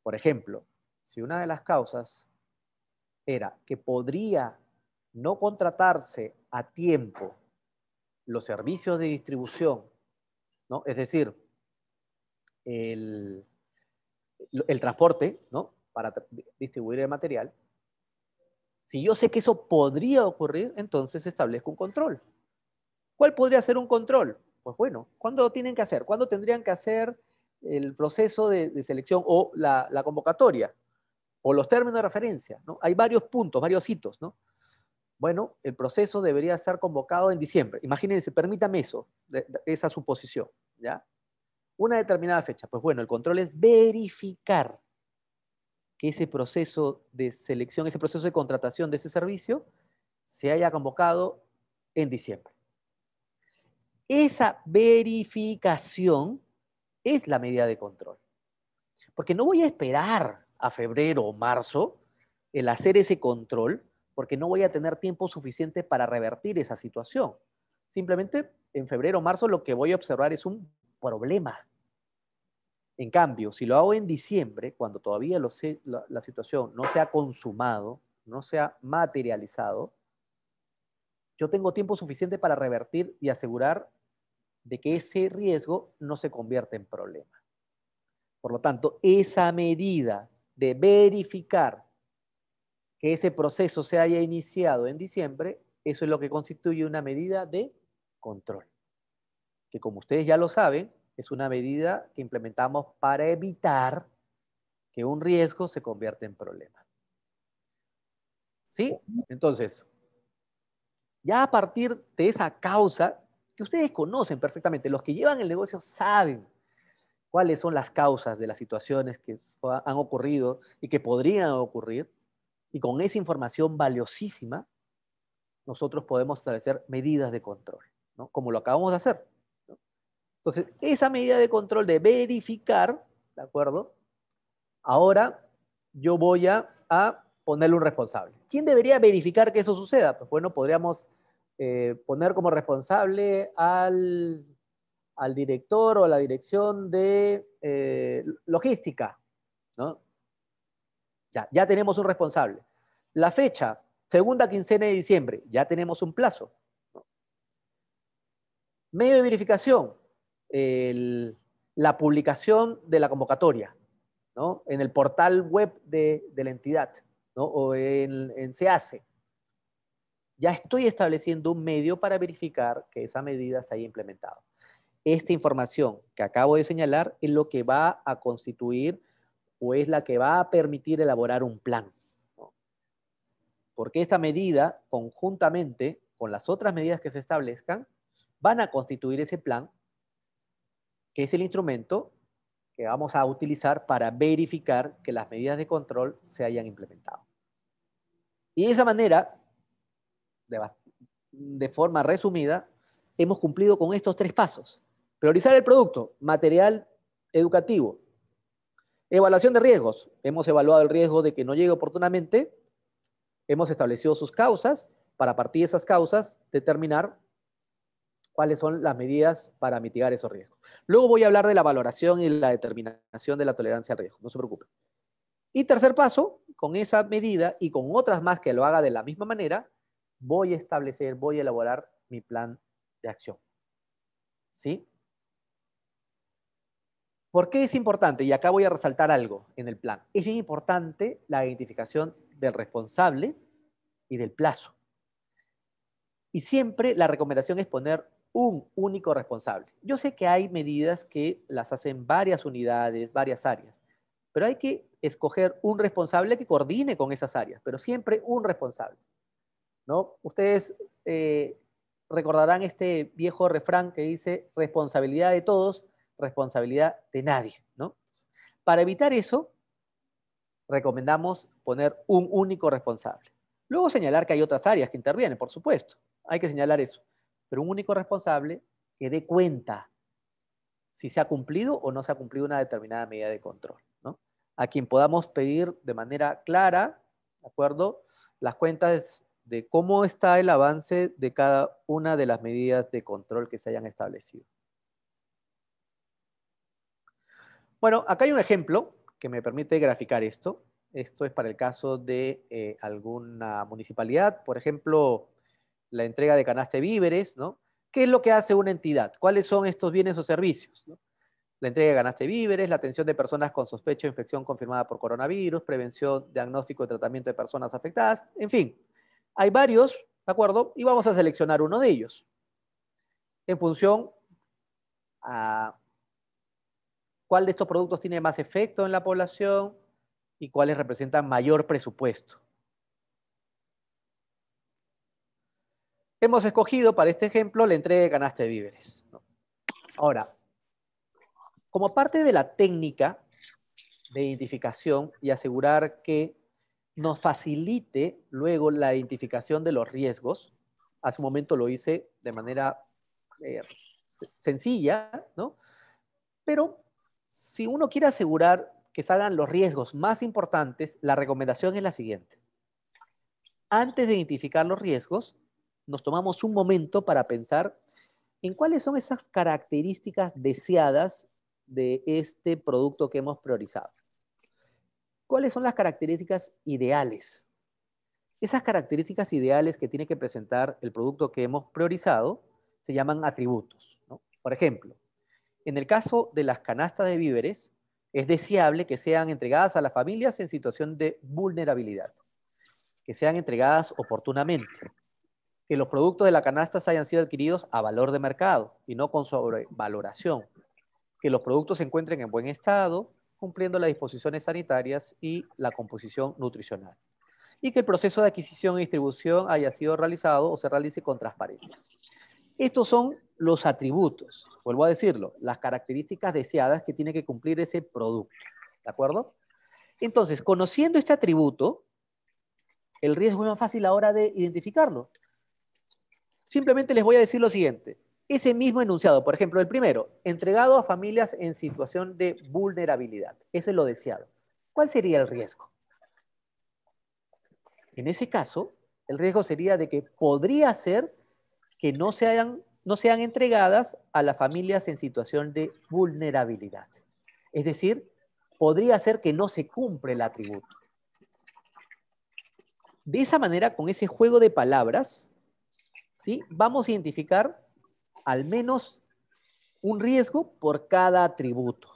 Por ejemplo, si una de las causas era que podría no contratarse a tiempo los servicios de distribución, ¿no? es decir, el, transporte ¿no? para distribuir el material, si yo sé que eso podría ocurrir, entonces establezco un control. ¿Cuál podría ser un control? Pues bueno, ¿cuándo tienen que hacer? ¿Cuándo tendrían que hacer el proceso de, selección o la, la, convocatoria? O los términos de referencia, ¿no? Hay varios puntos, varios hitos, ¿no? Bueno, el proceso debería ser convocado en diciembre. Imagínense, permítame eso, esa suposición, ¿ya? Una determinada fecha. Pues bueno, el control es verificar que ese proceso de selección, ese proceso de contratación de ese servicio se haya convocado en diciembre. Esa verificación es la medida de control. Porque no voy a esperar a febrero o marzo el hacer ese control porque no voy a tener tiempo suficiente para revertir esa situación. Simplemente en febrero o marzo lo que voy a observar es un problema. En cambio, si lo hago en diciembre, cuando todavía la, la situación no se ha consumado, no se ha materializado, yo tengo tiempo suficiente para revertir y asegurar de que ese riesgo no se convierte en problema. Por lo tanto, esa medida de verificar que ese proceso se haya iniciado en diciembre, eso es lo que constituye una medida de control, que como ustedes ya lo saben, es una medida que implementamos para evitar que un riesgo se convierta en problema. ¿Sí? Entonces, ya a partir de esa causa, que ustedes conocen perfectamente, los que llevan el negocio saben cuáles son las causas de las situaciones que han ocurrido y que podrían ocurrir, y con esa información valiosísima, nosotros podemos establecer medidas de control, ¿no? como lo acabamos de hacer. Entonces, esa medida de control de verificar, ¿de acuerdo? Ahora yo voy a, ponerle un responsable. ¿Quién debería verificar que eso suceda? Pues bueno, podríamos eh, poner como responsable al, director o a la dirección de eh, logística, ¿no? Ya, ya tenemos un responsable. La fecha, segunda quincena de diciembre, ya tenemos un plazo. Medio de verificación, la publicación de la convocatoria, ¿no? En el portal web de, la entidad, ¿no? O en, en SEACE. Ya estoy estableciendo un medio para verificar que esa medida se haya implementado. Esta información que acabo de señalar es lo que va a constituir o es la que va a permitir elaborar un plan. Porque esta medida, conjuntamente con las otras medidas que se establezcan, van a constituir ese plan, que es el instrumento que vamos a utilizar para verificar que las medidas de control se hayan implementado. Y de esa manera, de forma resumida, hemos cumplido con estos tres pasos. Priorizar el producto, material educativo, Evaluación de riesgos. Hemos evaluado el riesgo de que no llegue oportunamente. Hemos establecido sus causas. Para partir de esas causas, determinar cuáles son las medidas para mitigar esos riesgos. Luego voy a hablar de la valoración y la determinación de la tolerancia al riesgo. No se preocupen. Y tercer paso, con esa medida y con otras más que lo haga de la misma manera, voy a establecer, voy a elaborar mi plan de acción. ¿Sí? ¿Por qué es importante? Y acá voy a resaltar algo en el plan. Es bien importante la identificación del responsable y del plazo. Y siempre la recomendación es poner un único responsable. Yo sé que hay medidas que las hacen varias unidades, varias áreas, pero hay que escoger un responsable que coordine con esas áreas, pero siempre un responsable. ¿no? Ustedes eh, recordarán este viejo refrán que dice responsabilidad de todos, responsabilidad de nadie, ¿no? Para evitar eso, recomendamos poner un único responsable. Luego señalar que hay otras áreas que intervienen, por supuesto. Hay que señalar eso. Pero un único responsable que dé cuenta si se ha cumplido o no se ha cumplido una determinada medida de control. ¿no? A quien podamos pedir de manera clara, ¿de acuerdo? Las cuentas de cómo está el avance de cada una de las medidas de control que se hayan establecido. Bueno, acá hay un ejemplo que me permite graficar esto. Esto es para el caso de eh, alguna municipalidad, por ejemplo, la entrega de canasta víveres, ¿no? ¿Qué es lo que hace una entidad? ¿Cuáles son estos bienes o servicios? La entrega de canasta víveres, la atención de personas con sospecha de infección confirmada por coronavirus, prevención, diagnóstico y tratamiento de personas afectadas, en fin. Hay varios, ¿de acuerdo? Y vamos a seleccionar uno de ellos en función a cuál de estos productos tiene más efecto en la población y cuáles representan mayor presupuesto. Hemos escogido para este ejemplo la entrega de canasta de víveres. Ahora, como parte de la técnica de identificación y asegurar que nos facilite luego la identificación de los riesgos, hace un momento lo hice de manera eh, sencilla, ¿no? Pero si uno quiere asegurar que salgan los riesgos más importantes, la recomendación es la siguiente. Antes de identificar los riesgos, nos tomamos un momento para pensar en cuáles son esas características deseadas de este producto que hemos priorizado. ¿Cuáles son las características ideales? Esas características ideales que tiene que presentar el producto que hemos priorizado se llaman atributos. Por ejemplo, en el caso de las canastas de víveres, es deseable que sean entregadas a las familias en situación de vulnerabilidad, que sean entregadas oportunamente, que los productos de la canasta hayan sido adquiridos a valor de mercado y no con sobrevaloración, que los productos se encuentren en buen estado, cumpliendo las disposiciones sanitarias y la composición nutricional, y que el proceso de adquisición y distribución haya sido realizado o se realice con transparencia. Estos son los atributos, vuelvo a decirlo, las características deseadas que tiene que cumplir ese producto. ¿De acuerdo? Entonces, conociendo este atributo, el riesgo es más fácil ahora de identificarlo. Simplemente les voy a decir lo siguiente. Ese mismo enunciado, por ejemplo, el primero, entregado a familias en situación de vulnerabilidad. Eso es lo deseado. ¿Cuál sería el riesgo? En ese caso, el riesgo sería de que podría ser que no sean, no sean entregadas a las familias en situación de vulnerabilidad. Es decir, podría ser que no se cumple el atributo. De esa manera, con ese juego de palabras, ¿sí? vamos a identificar al menos un riesgo por cada atributo.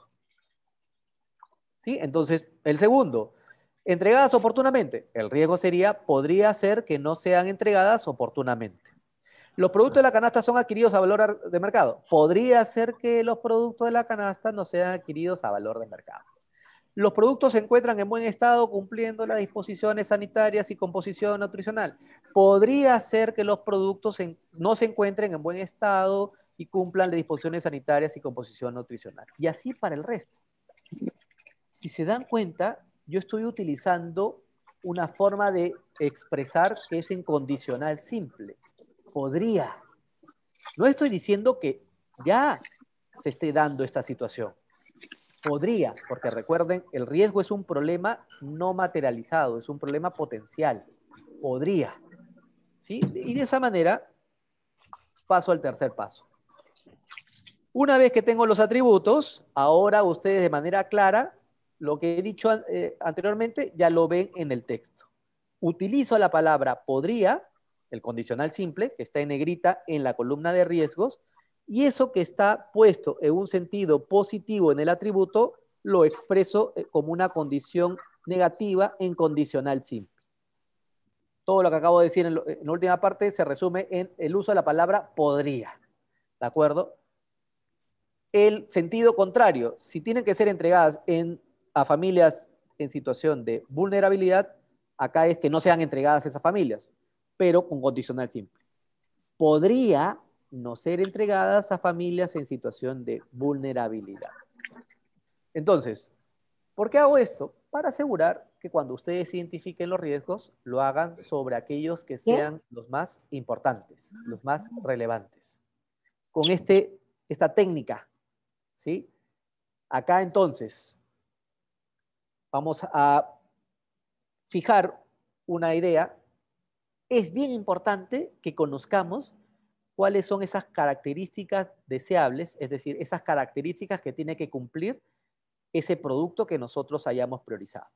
¿Sí? Entonces, el segundo, entregadas oportunamente. El riesgo sería, podría ser que no sean entregadas oportunamente los productos de la canasta son adquiridos a valor de mercado. Podría ser que los productos de la canasta no sean adquiridos a valor de mercado. Los productos se encuentran en buen estado cumpliendo las disposiciones sanitarias y composición nutricional. Podría ser que los productos no se encuentren en buen estado y cumplan las disposiciones sanitarias y composición nutricional. Y así para el resto. Si se dan cuenta, yo estoy utilizando una forma de expresar que es incondicional simple podría. No estoy diciendo que ya se esté dando esta situación. Podría, porque recuerden, el riesgo es un problema no materializado, es un problema potencial. Podría. ¿Sí? Y de esa manera paso al tercer paso. Una vez que tengo los atributos, ahora ustedes de manera clara, lo que he dicho eh, anteriormente ya lo ven en el texto. Utilizo la palabra podría el condicional simple, que está en negrita en la columna de riesgos, y eso que está puesto en un sentido positivo en el atributo, lo expreso eh, como una condición negativa en condicional simple. Todo lo que acabo de decir en, la última parte se resume en el uso de la palabra podría. ¿De acuerdo? El sentido contrario, si tienen que ser entregadas a familias en situación de vulnerabilidad, acá es que no sean entregadas esas familias pero con condicional simple. Podría no ser entregadas a familias en situación de vulnerabilidad. Entonces, ¿por qué hago esto? Para asegurar que cuando ustedes identifiquen los riesgos, lo hagan sobre aquellos que sean los más importantes, los más relevantes. Con este, esta técnica, ¿sí? Acá entonces, vamos a fijar una idea es bien importante que conozcamos cuáles son esas características deseables, es decir, esas características que tiene que cumplir ese producto que nosotros hayamos priorizado.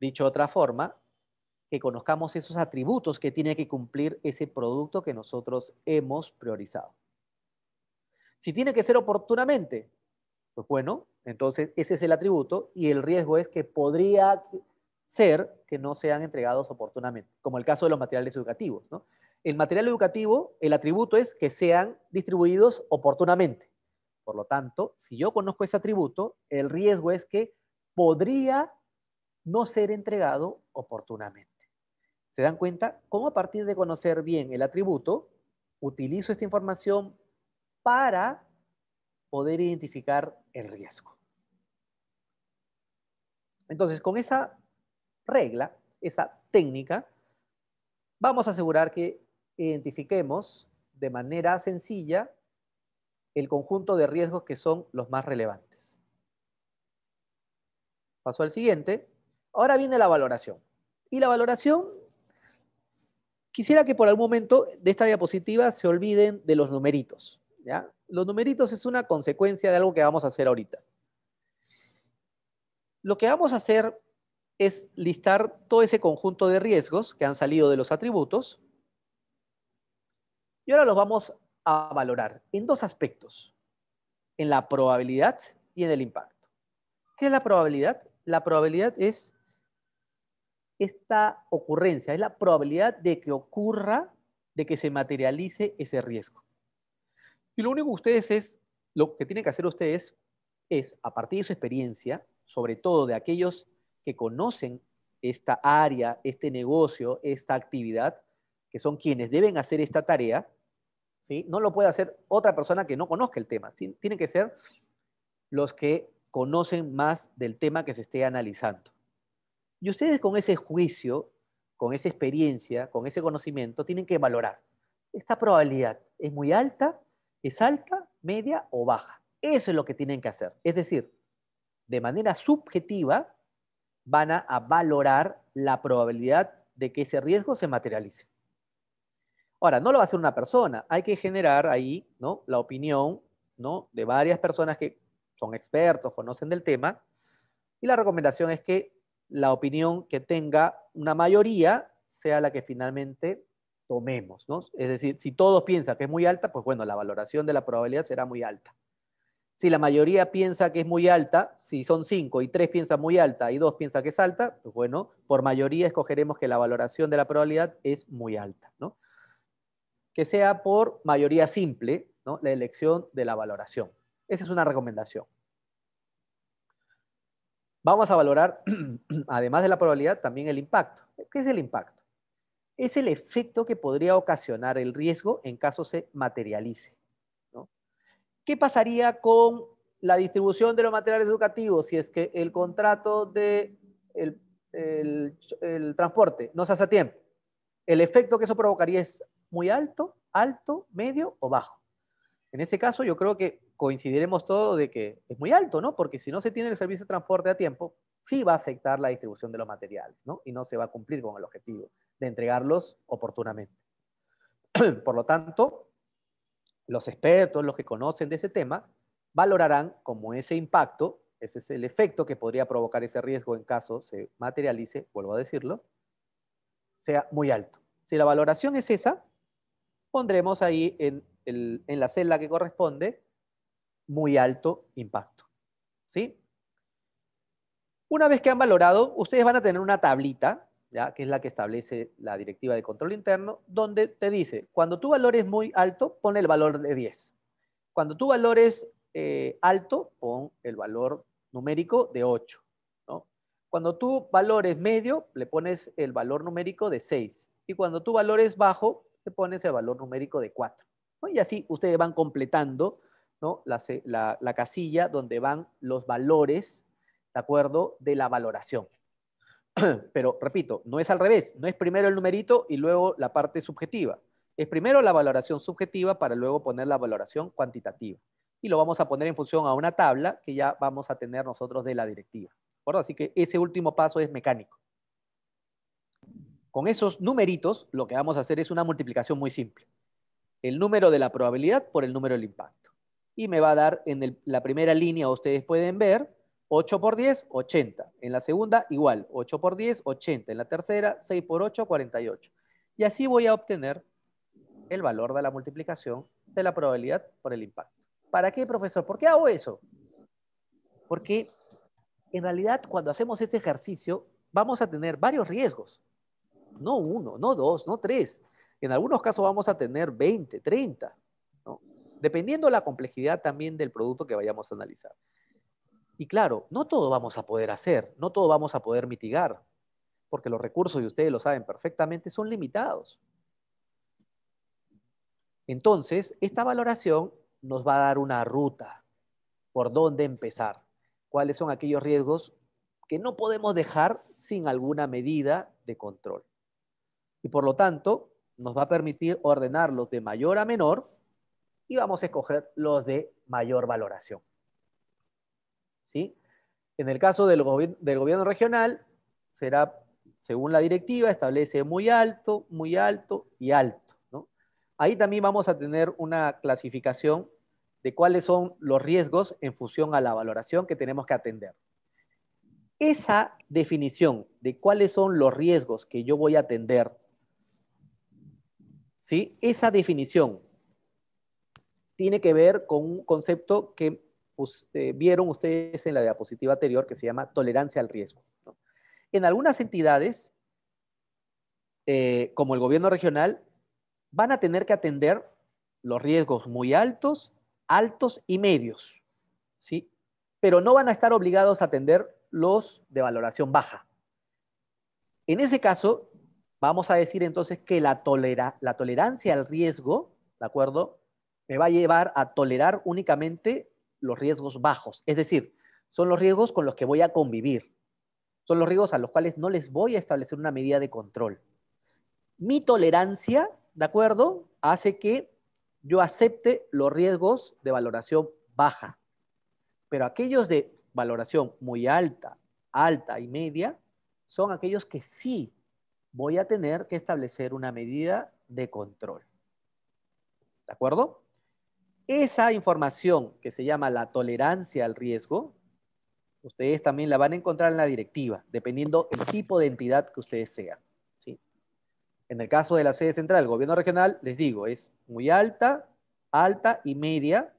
Dicho de otra forma, que conozcamos esos atributos que tiene que cumplir ese producto que nosotros hemos priorizado. Si tiene que ser oportunamente, pues bueno, entonces ese es el atributo y el riesgo es que podría ser que no sean entregados oportunamente, como el caso de los materiales educativos. El material educativo, el atributo es que sean distribuidos oportunamente. Por lo tanto, si yo conozco ese atributo, el riesgo es que podría no ser entregado oportunamente. ¿Se dan cuenta cómo a partir de conocer bien el atributo, utilizo esta información para poder identificar el riesgo? Entonces, con esa regla, esa técnica, vamos a asegurar que identifiquemos de manera sencilla el conjunto de riesgos que son los más relevantes. Paso al siguiente. Ahora viene la valoración. Y la valoración, quisiera que por algún momento de esta diapositiva se olviden de los numeritos. ¿ya? Los numeritos es una consecuencia de algo que vamos a hacer ahorita. Lo que vamos a hacer es listar todo ese conjunto de riesgos que han salido de los atributos. Y ahora los vamos a valorar en dos aspectos, en la probabilidad y en el impacto. ¿Qué es la probabilidad? La probabilidad es esta ocurrencia, es la probabilidad de que ocurra, de que se materialice ese riesgo. Y lo único que ustedes es, lo que tienen que hacer ustedes es, a partir de su experiencia, sobre todo de aquellos que conocen esta área, este negocio, esta actividad, que son quienes deben hacer esta tarea, ¿sí? no lo puede hacer otra persona que no conozca el tema. Tienen que ser los que conocen más del tema que se esté analizando. Y ustedes con ese juicio, con esa experiencia, con ese conocimiento, tienen que valorar. ¿Esta probabilidad es muy alta? ¿Es alta, media o baja? Eso es lo que tienen que hacer. Es decir, de manera subjetiva, van a, valorar la probabilidad de que ese riesgo se materialice. Ahora, no lo va a hacer una persona, hay que generar ahí la opinión de varias personas que son expertos, conocen del tema, y la recomendación es que la opinión que tenga una mayoría sea la que finalmente tomemos. Es decir, si todos piensan que es muy alta, pues bueno, la valoración de la probabilidad será muy alta. Si la mayoría piensa que es muy alta, si son cinco y tres piensan muy alta y dos piensan que es alta, pues bueno, por mayoría escogeremos que la valoración de la probabilidad es muy alta. ¿no? Que sea por mayoría simple ¿no? la elección de la valoración. Esa es una recomendación. Vamos a valorar, además de la probabilidad, también el impacto. ¿Qué es el impacto? Es el efecto que podría ocasionar el riesgo en caso se materialice. ¿Qué pasaría con la distribución de los materiales educativos si es que el contrato de el, transporte no se hace a tiempo? El efecto que eso provocaría es muy alto, alto, medio o bajo. En ese caso, yo creo que coincidiremos todos de que es muy alto, ¿no? Porque si no se tiene el servicio de transporte a tiempo, sí va a afectar la distribución de los materiales, ¿no? Y no se va a cumplir con el objetivo de entregarlos oportunamente. Por lo tanto, los expertos, los que conocen de ese tema, valorarán como ese impacto, ese es el efecto que podría provocar ese riesgo en caso se materialice, vuelvo a decirlo, sea muy alto. Si la valoración es esa, pondremos ahí en, la celda que corresponde muy alto impacto. ¿Sí? Una vez que han valorado, ustedes van a tener una tablita que es la que establece la directiva de control interno, donde te dice, cuando tu valor es muy alto, pon el valor de 10. Cuando tu valor es eh, alto, pon el valor numérico de 8. Cuando tu valor es medio, le pones el valor numérico de 6. Y cuando tu valor es bajo, le pones el valor numérico de 4. Y así ustedes van completando la casilla donde van los valores, ¿de acuerdo?, de la valoración. Pero repito, no es al revés, no es primero el numerito y luego la parte subjetiva. Es primero la valoración subjetiva para luego poner la valoración cuantitativa. Y lo vamos a poner en función a una tabla que ya vamos a tener nosotros de la directiva. ¿Por? Así que ese último paso es mecánico. Con esos numeritos, lo que vamos a hacer es una multiplicación muy simple. El número de la probabilidad por el número del impacto. Y me va a dar en la primera línea, ustedes pueden ver, 8 por 10, 80. En la segunda, igual, 8 por 10, 80. En la tercera, 6 por 8, 48. Y así voy a obtener el valor de la multiplicación de la probabilidad por el impacto. ¿Para qué, profesor? ¿Por qué hago eso? Porque en realidad cuando hacemos este ejercicio vamos a tener varios riesgos. No uno, no dos, no tres. En algunos casos vamos a tener 20, 30, ¿no? dependiendo la complejidad también del producto que vayamos a analizar. Y claro, no todo vamos a poder hacer, no todo vamos a poder mitigar, porque los recursos, y ustedes lo saben perfectamente, son limitados. Entonces, esta valoración nos va a dar una ruta por dónde empezar, cuáles son aquellos riesgos que no podemos dejar sin alguna medida de control. Y por lo tanto, nos va a permitir ordenarlos de mayor a menor y vamos a escoger los de mayor valoración. En el caso del, gobierno regional, será, según la directiva, establece muy alto, muy alto y alto. Ahí también vamos a tener una clasificación de cuáles son los riesgos en función a la valoración que tenemos que atender. Esa definición de cuáles son los riesgos que yo voy a atender, ¿sí? esa definición tiene que ver con un concepto que pues, eh, vieron ustedes en la diapositiva anterior que se llama tolerancia al riesgo. En algunas entidades, eh, como el gobierno regional, van a tener que atender los riesgos muy altos, altos y medios, ¿sí? Pero no van a estar obligados a atender los de valoración baja. En ese caso, vamos a decir entonces que la, la tolerancia al riesgo, ¿de acuerdo? Me va a llevar a tolerar únicamente los riesgos bajos, es decir, son los riesgos con los que voy a convivir, son los riesgos a los cuales no les voy a establecer una medida de control. Mi tolerancia, ¿de acuerdo? Hace que yo acepte los riesgos de valoración baja, pero aquellos de valoración muy alta, alta y media, son aquellos que sí voy a tener que establecer una medida de control. ¿De acuerdo? Esa información que se llama la tolerancia al riesgo, ustedes también la van a encontrar en la directiva, dependiendo el tipo de entidad que ustedes sean. ¿sí? En el caso de la sede central el gobierno regional, les digo, es muy alta, alta y media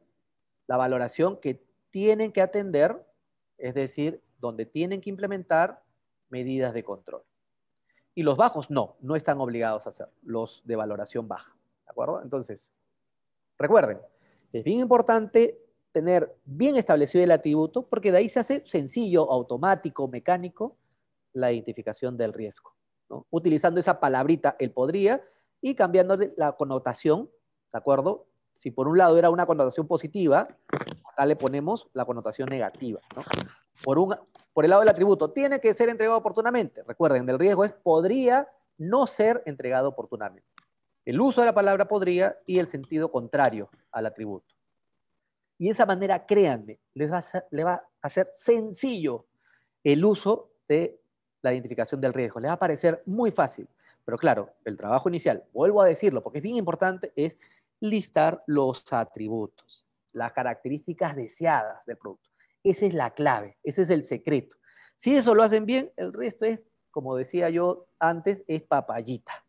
la valoración que tienen que atender, es decir, donde tienen que implementar medidas de control. Y los bajos no, no están obligados a hacer, los de valoración baja. ¿De acuerdo? Entonces, recuerden, es bien importante tener bien establecido el atributo porque de ahí se hace sencillo, automático, mecánico la identificación del riesgo. Utilizando esa palabrita, el podría, y cambiando la connotación, ¿de acuerdo? Si por un lado era una connotación positiva, acá le ponemos la connotación negativa. Por, un, por el lado del atributo, tiene que ser entregado oportunamente. Recuerden, el riesgo es podría no ser entregado oportunamente el uso de la palabra podría y el sentido contrario al atributo. Y de esa manera, créanme, les va a ser, va a sencillo el uso de la identificación del riesgo. Les va a parecer muy fácil. Pero claro, el trabajo inicial, vuelvo a decirlo porque es bien importante, es listar los atributos, las características deseadas del producto. Esa es la clave, ese es el secreto. Si eso lo hacen bien, el resto es, como decía yo antes, es papayita.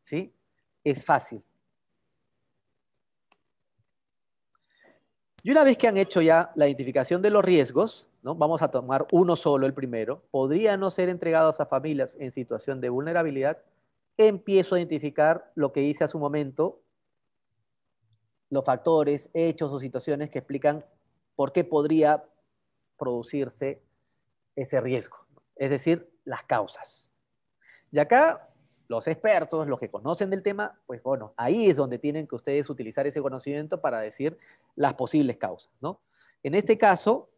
¿Sí? es fácil. Y una vez que han hecho ya la identificación de los riesgos, ¿no? vamos a tomar uno solo, el primero, podrían no ser entregados a familias en situación de vulnerabilidad, empiezo a identificar lo que hice a su momento, los factores, hechos o situaciones que explican por qué podría producirse ese riesgo, es decir, las causas. Y acá los expertos, los que conocen del tema, pues bueno, ahí es donde tienen que ustedes utilizar ese conocimiento para decir las posibles causas, ¿no? En este caso,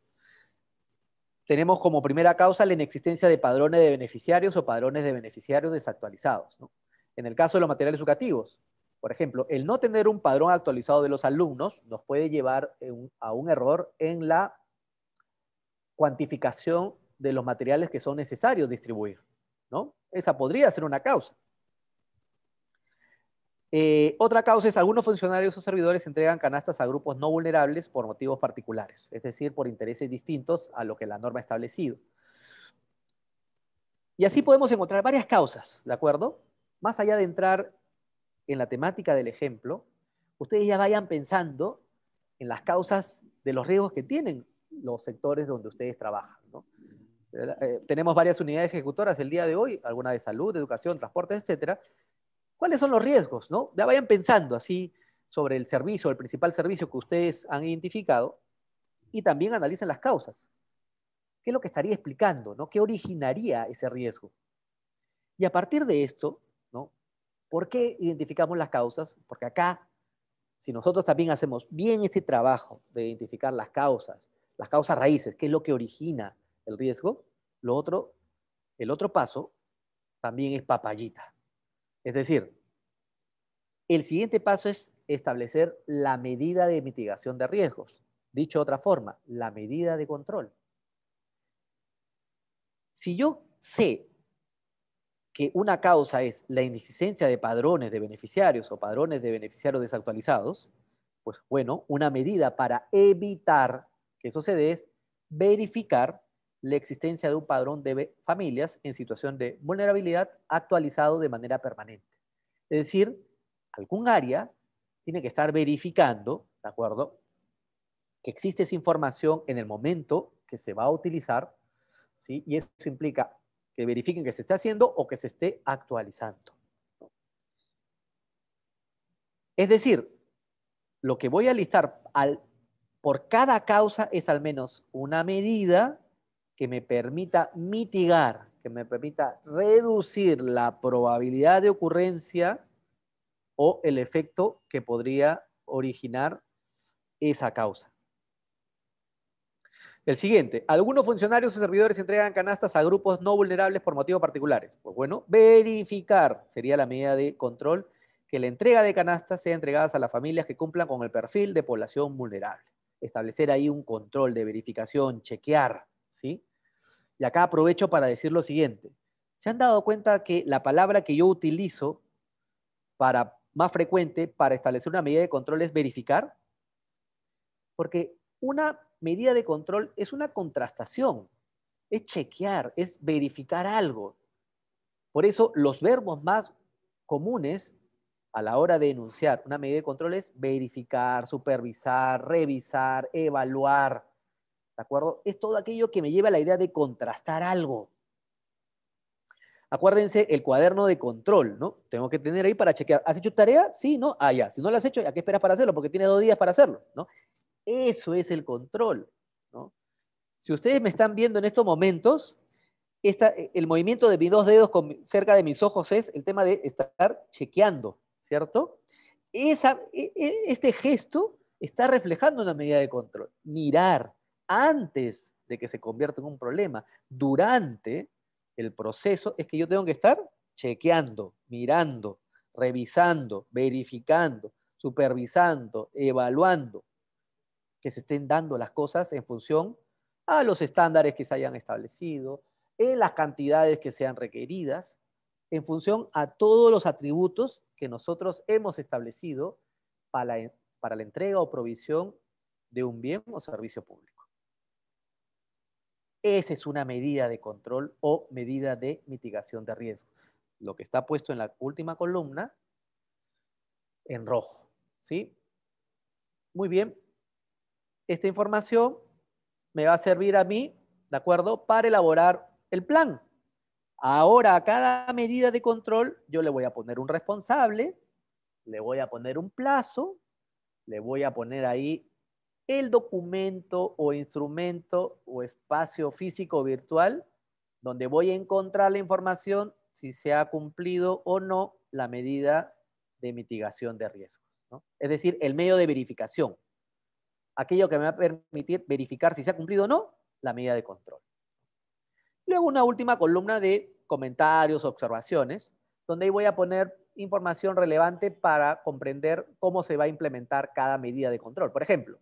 tenemos como primera causa la inexistencia de padrones de beneficiarios o padrones de beneficiarios desactualizados, ¿no? En el caso de los materiales educativos, por ejemplo, el no tener un padrón actualizado de los alumnos nos puede llevar eh, a un error en la cuantificación de los materiales que son necesarios distribuir, ¿no? Esa podría ser una causa. Eh, otra causa es algunos funcionarios o servidores entregan canastas a grupos no vulnerables por motivos particulares, es decir, por intereses distintos a lo que la norma ha establecido. Y así mm. podemos encontrar varias causas, ¿de acuerdo? Más allá de entrar en la temática del ejemplo, ustedes ya vayan pensando en las causas de los riesgos que tienen los sectores donde ustedes trabajan. Eh, tenemos varias unidades ejecutoras el día de hoy, algunas de salud, educación, transporte, etcétera, ¿Cuáles son los riesgos? ¿no? Ya vayan pensando así sobre el servicio, el principal servicio que ustedes han identificado y también analicen las causas. ¿Qué es lo que estaría explicando? ¿no? ¿Qué originaría ese riesgo? Y a partir de esto, ¿no? ¿por qué identificamos las causas? Porque acá, si nosotros también hacemos bien este trabajo de identificar las causas, las causas raíces, qué es lo que origina el riesgo, lo otro, el otro paso también es papayita. Es decir, el siguiente paso es establecer la medida de mitigación de riesgos. Dicho de otra forma, la medida de control. Si yo sé que una causa es la inexistencia de padrones de beneficiarios o padrones de beneficiarios desactualizados, pues bueno, una medida para evitar que eso se dé es verificar la existencia de un padrón de familias en situación de vulnerabilidad actualizado de manera permanente. Es decir, algún área tiene que estar verificando, ¿de acuerdo? Que existe esa información en el momento que se va a utilizar, ¿sí? Y eso implica que verifiquen que se está haciendo o que se esté actualizando. Es decir, lo que voy a listar al, por cada causa es al menos una medida que me permita mitigar, que me permita reducir la probabilidad de ocurrencia o el efecto que podría originar esa causa. El siguiente, algunos funcionarios o servidores entregan canastas a grupos no vulnerables por motivos particulares. Pues bueno, verificar sería la medida de control que la entrega de canastas sea entregadas a las familias que cumplan con el perfil de población vulnerable. Establecer ahí un control de verificación, chequear y acá aprovecho para decir lo siguiente. ¿Se han dado cuenta que la palabra que yo utilizo para más frecuente para establecer una medida de control es verificar? Porque una medida de control es una contrastación, es chequear, es verificar algo. Por eso los verbos más comunes a la hora de enunciar una medida de control es verificar, supervisar, revisar, evaluar. ¿De acuerdo? Es todo aquello que me lleva a la idea de contrastar algo. Acuérdense el cuaderno de control, ¿no? Tengo que tener ahí para chequear. ¿Has hecho tarea? Sí, ¿no? Ah, ya. Si no la has hecho, ¿a qué esperas para hacerlo? Porque tienes dos días para hacerlo, ¿no? Eso es el control, ¿no? Si ustedes me están viendo en estos momentos, esta, eh, el movimiento de mis dos dedos cerca de mis ojos es el tema de estar chequeando, ¿cierto? Esa, e, e, este gesto está reflejando una medida de control. Mirar, antes de que se convierta en un problema, durante el proceso, es que yo tengo que estar chequeando, mirando, revisando, verificando, supervisando, evaluando que se estén dando las cosas en función a los estándares que se hayan establecido, en eh, las cantidades que sean requeridas, en función a todos los atributos que nosotros hemos establecido para la, para la entrega o provisión de un bien o servicio público. Esa es una medida de control o medida de mitigación de riesgo. Lo que está puesto en la última columna en rojo. ¿sí? Muy bien. Esta información me va a servir a mí, ¿de acuerdo?, para elaborar el plan. Ahora, a cada medida de control, yo le voy a poner un responsable, le voy a poner un plazo, le voy a poner ahí el documento o instrumento o espacio físico virtual donde voy a encontrar la información si se ha cumplido o no la medida de mitigación de riesgos. Es decir, el medio de verificación. Aquello que me va a permitir verificar si se ha cumplido o no la medida de control. Luego una última columna de comentarios, observaciones, donde ahí voy a poner información relevante para comprender cómo se va a implementar cada medida de control. Por ejemplo,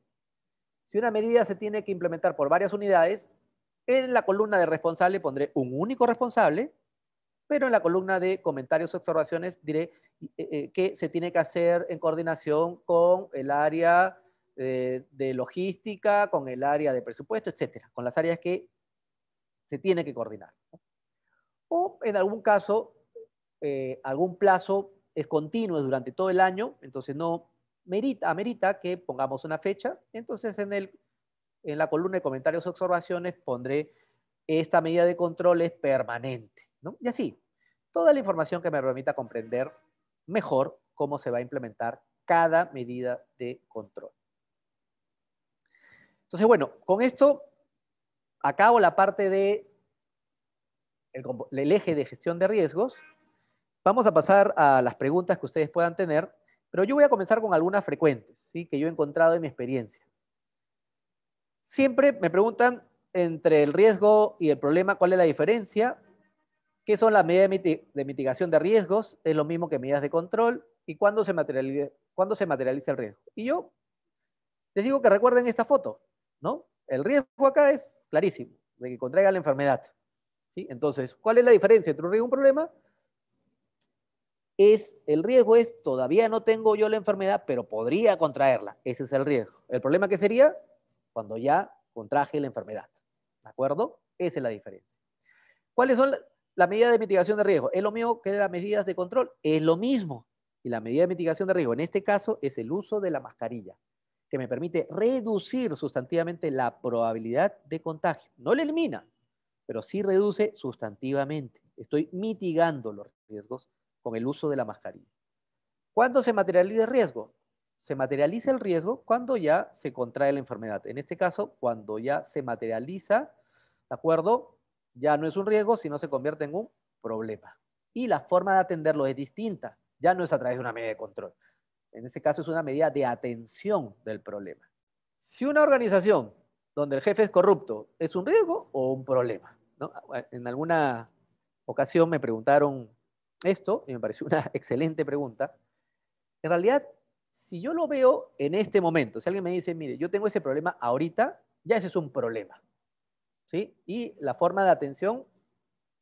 si una medida se tiene que implementar por varias unidades, en la columna de responsable pondré un único responsable, pero en la columna de comentarios o observaciones diré qué eh, eh, que se tiene que hacer en coordinación con el área eh, de logística, con el área de presupuesto, etcétera, con las áreas que se tiene que coordinar. O en algún caso, algún plazo es continuo durante todo el año, entonces no, merita, amerita que pongamos una fecha. Entonces, en, la columna de comentarios o observaciones pondré esta medida de control es permanente. Y así, toda la información que me permita comprender mejor cómo se va a implementar cada medida de control. Entonces, bueno, con esto acabo la parte de eje de gestión de riesgos. Vamos a pasar a las preguntas que ustedes puedan tener pero yo voy a comenzar con algunas frecuentes, ¿sí? que yo he encontrado en mi experiencia. Siempre me preguntan entre el riesgo y el problema, ¿cuál es la diferencia? ¿Qué son las medidas de mitigación de riesgos? Es lo mismo que medidas de control. ¿Y cuándo se materializa, se materializa el riesgo? Y yo les digo que recuerden esta foto, ¿no? El riesgo acá es clarísimo, de que contraiga la enfermedad. ¿sí? Entonces, ¿cuál es la diferencia entre un riesgo y un problema? es, el riesgo es, todavía no tengo yo la enfermedad, pero podría contraerla. Ese es el riesgo. El problema que sería cuando ya contraje la enfermedad. ¿De acuerdo? Esa es la diferencia. ¿Cuáles son las medidas de mitigación de riesgo? ¿Es lo mismo que las medidas de control? Es lo mismo. Y la medida de mitigación de riesgo en este caso es el uso de la mascarilla, que me permite reducir sustantivamente la probabilidad de contagio. No la elimina, pero sí reduce sustantivamente. Estoy mitigando los riesgos con el uso de la mascarilla. ¿Cuándo se materializa el riesgo? Se materializa el riesgo cuando ya se contrae la enfermedad. En este caso, cuando ya se materializa, ¿de acuerdo? Ya no es un riesgo, sino se convierte en un problema. Y la forma de atenderlo es distinta. Ya no es a través de una medida de control. En ese caso es una medida de atención del problema. Si una organización donde el jefe es corrupto es un riesgo o un problema. En alguna ocasión me preguntaron esto, me parece una excelente pregunta, en realidad, si yo lo veo en este momento, si alguien me dice, mire, yo tengo ese problema ahorita, ya ese es un problema. ¿sí? Y la forma de atención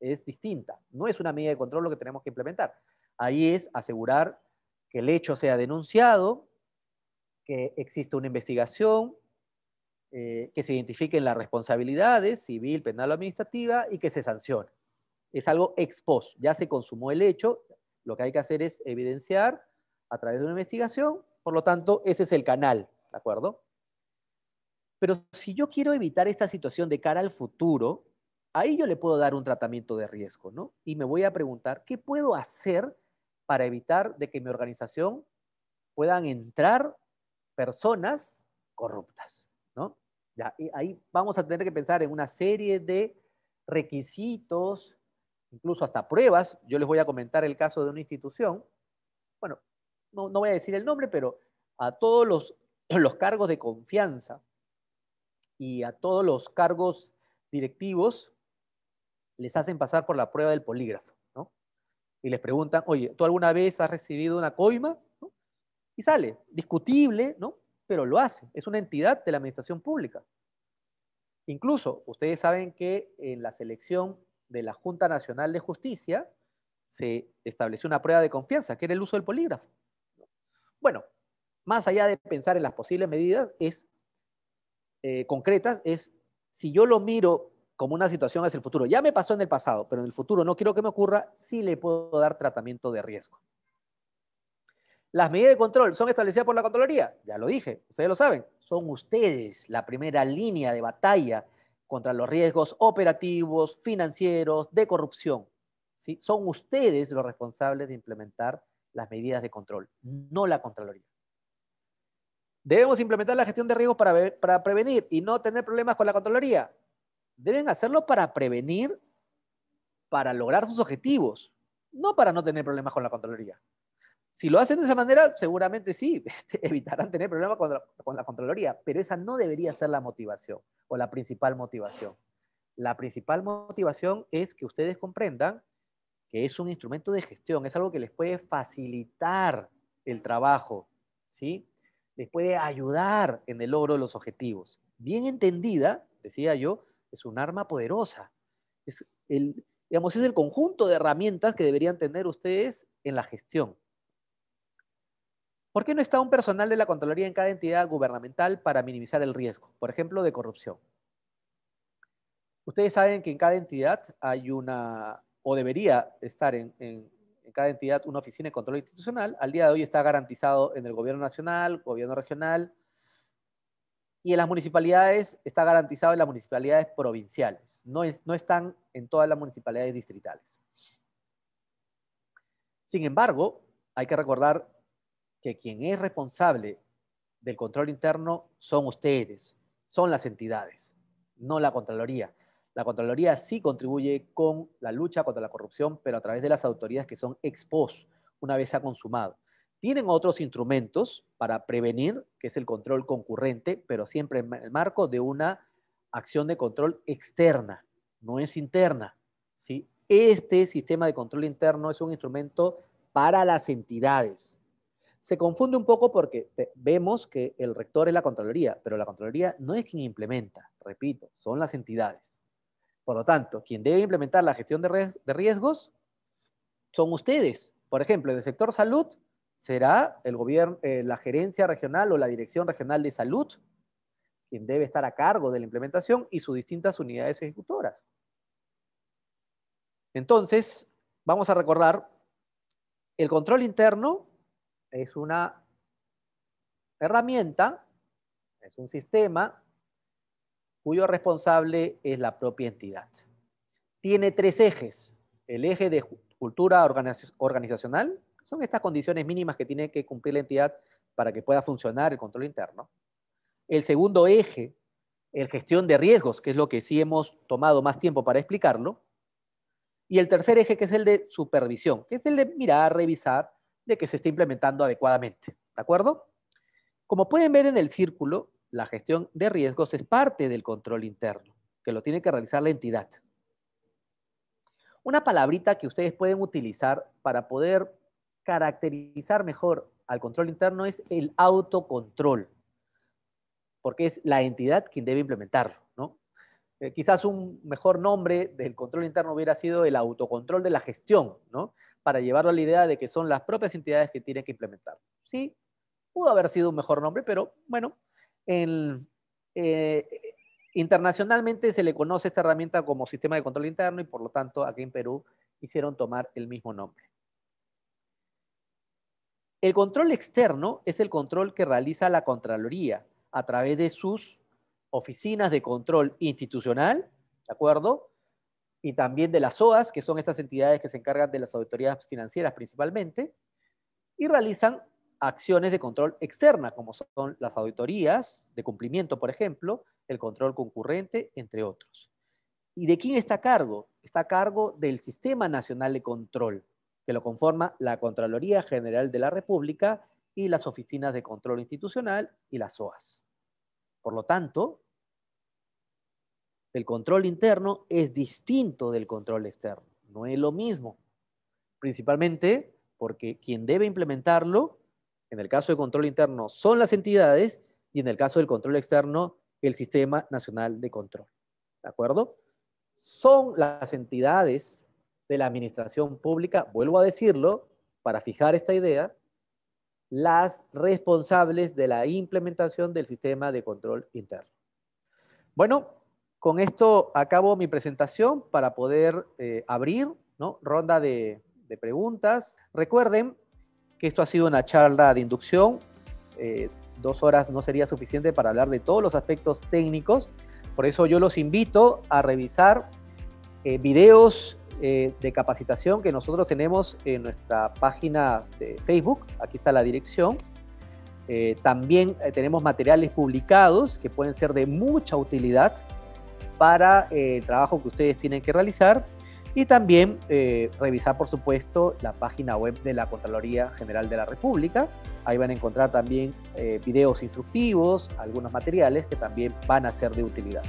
es distinta. No es una medida de control lo que tenemos que implementar. Ahí es asegurar que el hecho sea denunciado, que exista una investigación, eh, que se identifiquen las responsabilidades, civil, penal o administrativa, y que se sancione es algo ex post, ya se consumó el hecho, lo que hay que hacer es evidenciar a través de una investigación, por lo tanto, ese es el canal, ¿de acuerdo? Pero si yo quiero evitar esta situación de cara al futuro, ahí yo le puedo dar un tratamiento de riesgo, ¿no? Y me voy a preguntar, ¿qué puedo hacer para evitar de que mi organización puedan entrar personas corruptas, ¿no? Ya, ahí vamos a tener que pensar en una serie de requisitos, incluso hasta pruebas. Yo les voy a comentar el caso de una institución. Bueno, no, voy a decir el nombre, pero a todos los, los cargos de confianza y a todos los cargos directivos les hacen pasar por la prueba del polígrafo, ¿no? Y les preguntan, oye, ¿tú alguna vez has recibido una coima? Y sale, discutible, ¿no? Pero lo hace, es una entidad de la administración pública. Incluso, ustedes saben que en la selección de la Junta Nacional de Justicia se estableció una prueba de confianza, que era el uso del polígrafo. Bueno, más allá de pensar en las posibles medidas es, eh, concretas, es si yo lo miro como una situación hacia el futuro, ya me pasó en el pasado, pero en el futuro no quiero que me ocurra, si le puedo dar tratamiento de riesgo. Las medidas de control son establecidas por la Contraloría, ya lo dije, ustedes lo saben, son ustedes la primera línea de batalla contra los riesgos operativos, financieros, de corrupción. ¿sí? Son ustedes los responsables de implementar las medidas de control, no la Contraloría. Debemos implementar la gestión de riesgos para, para prevenir y no tener problemas con la Contraloría. Deben hacerlo para prevenir, para lograr sus objetivos, no para no tener problemas con la Contraloría. Si lo hacen de esa manera, seguramente sí, este, evitarán tener problemas con la, con Contraloría, pero esa no debería ser la motivación o la principal motivación. La principal motivación es que ustedes comprendan que es un instrumento de gestión, es algo que les puede facilitar el trabajo, ¿sí? Les puede ayudar en el logro de los objetivos. Bien entendida, decía yo, es un arma poderosa. Es el, digamos, es el conjunto de herramientas que deberían tener ustedes en la gestión. ¿Por qué no está un personal de la Contraloría en cada entidad gubernamental para minimizar el riesgo, por ejemplo, de corrupción? Ustedes saben que en cada entidad hay una, o debería estar en, cada entidad una oficina de control institucional. Al día de hoy está garantizado en el gobierno nacional, gobierno regional, y en las municipalidades está garantizado en las municipalidades provinciales. No, no están en todas las municipalidades distritales. Sin embargo, hay que recordar que quien es responsable del control interno son ustedes, son las entidades, no la Contraloría. La Contraloría sí contribuye con la lucha contra la corrupción, pero a través de las autoridades que son ex una vez ha consumado. Tienen otros instrumentos para prevenir, que es el control concurrente, pero siempre en el marco de una acción de control externa, no es interna. ¿sí? Este sistema de control interno es un instrumento para las entidades, se confunde un poco porque vemos que el rector es la Contraloría, pero la Contraloría no es quien implementa, repito, son las entidades. Por lo tanto, quien debe implementar la gestión de, riesgos son ustedes. Por ejemplo, en el sector salud será el gobierno, eh, la gerencia regional o la dirección regional de salud quien debe estar a cargo de la implementación y sus distintas unidades ejecutoras. Entonces, vamos a recordar, el control interno es una herramienta, es un sistema cuyo responsable es la propia entidad. Tiene tres ejes. El eje de cultura organizacional, son estas condiciones mínimas que tiene que cumplir la entidad para que pueda funcionar el control interno. El segundo eje, el gestión de riesgos, que es lo que sí hemos tomado más tiempo para explicarlo. Y el tercer eje, que es el de supervisión, que es el de mirar, revisar que se esté implementando adecuadamente. ¿De acuerdo? Como pueden ver en el círculo, la gestión de riesgos es parte del control interno, que lo tiene que realizar la entidad. Una palabrita que ustedes pueden utilizar para poder caracterizar mejor al control interno es el autocontrol, porque es la entidad quien debe implementarlo. ¿no? Eh, quizás un mejor nombre del control interno hubiera sido el autocontrol de la gestión, ¿no? para llevarlo a la idea de que son las propias entidades que tienen que implementar. Sí, pudo haber sido un mejor nombre, pero bueno, eh, internacionalmente se le conoce esta herramienta como sistema de control interno y por lo tanto aquí en Perú hicieron tomar el mismo nombre. El control externo es el control que realiza la Contraloría a través de sus oficinas de control institucional, ¿de acuerdo? y también de las OAS, que son estas entidades que se encargan de las auditorías financieras principalmente, y realizan acciones de control externa, como son las auditorías de cumplimiento, por ejemplo, el control concurrente, entre otros. ¿Y de quién está a cargo? Está a cargo del Sistema Nacional de Control, que lo conforma la Contraloría General de la República y las Oficinas de Control Institucional y las OAS. Por lo tanto, el control interno es distinto del control externo, no es lo mismo. Principalmente porque quien debe implementarlo, en el caso del control interno, son las entidades y en el caso del control externo, el Sistema Nacional de Control. ¿De acuerdo? Son las entidades de la administración pública, vuelvo a decirlo, para fijar esta idea, las responsables de la implementación del sistema de control interno. Bueno, con esto acabo mi presentación para poder eh, abrir ronda de, preguntas. Recuerden que esto ha sido una charla de inducción. Eh, dos horas no sería suficiente para hablar de todos los aspectos técnicos. Por eso yo los invito a revisar eh, videos de capacitación que nosotros tenemos en nuestra página de Facebook. Aquí está la dirección. también tenemos materiales publicados que pueden ser de mucha utilidad para el eh, trabajo que ustedes tienen que realizar y también eh, revisar, por supuesto, la página web de la Contraloría General de la República. Ahí van a encontrar también eh, videos instructivos, algunos materiales que también van a ser de utilidad.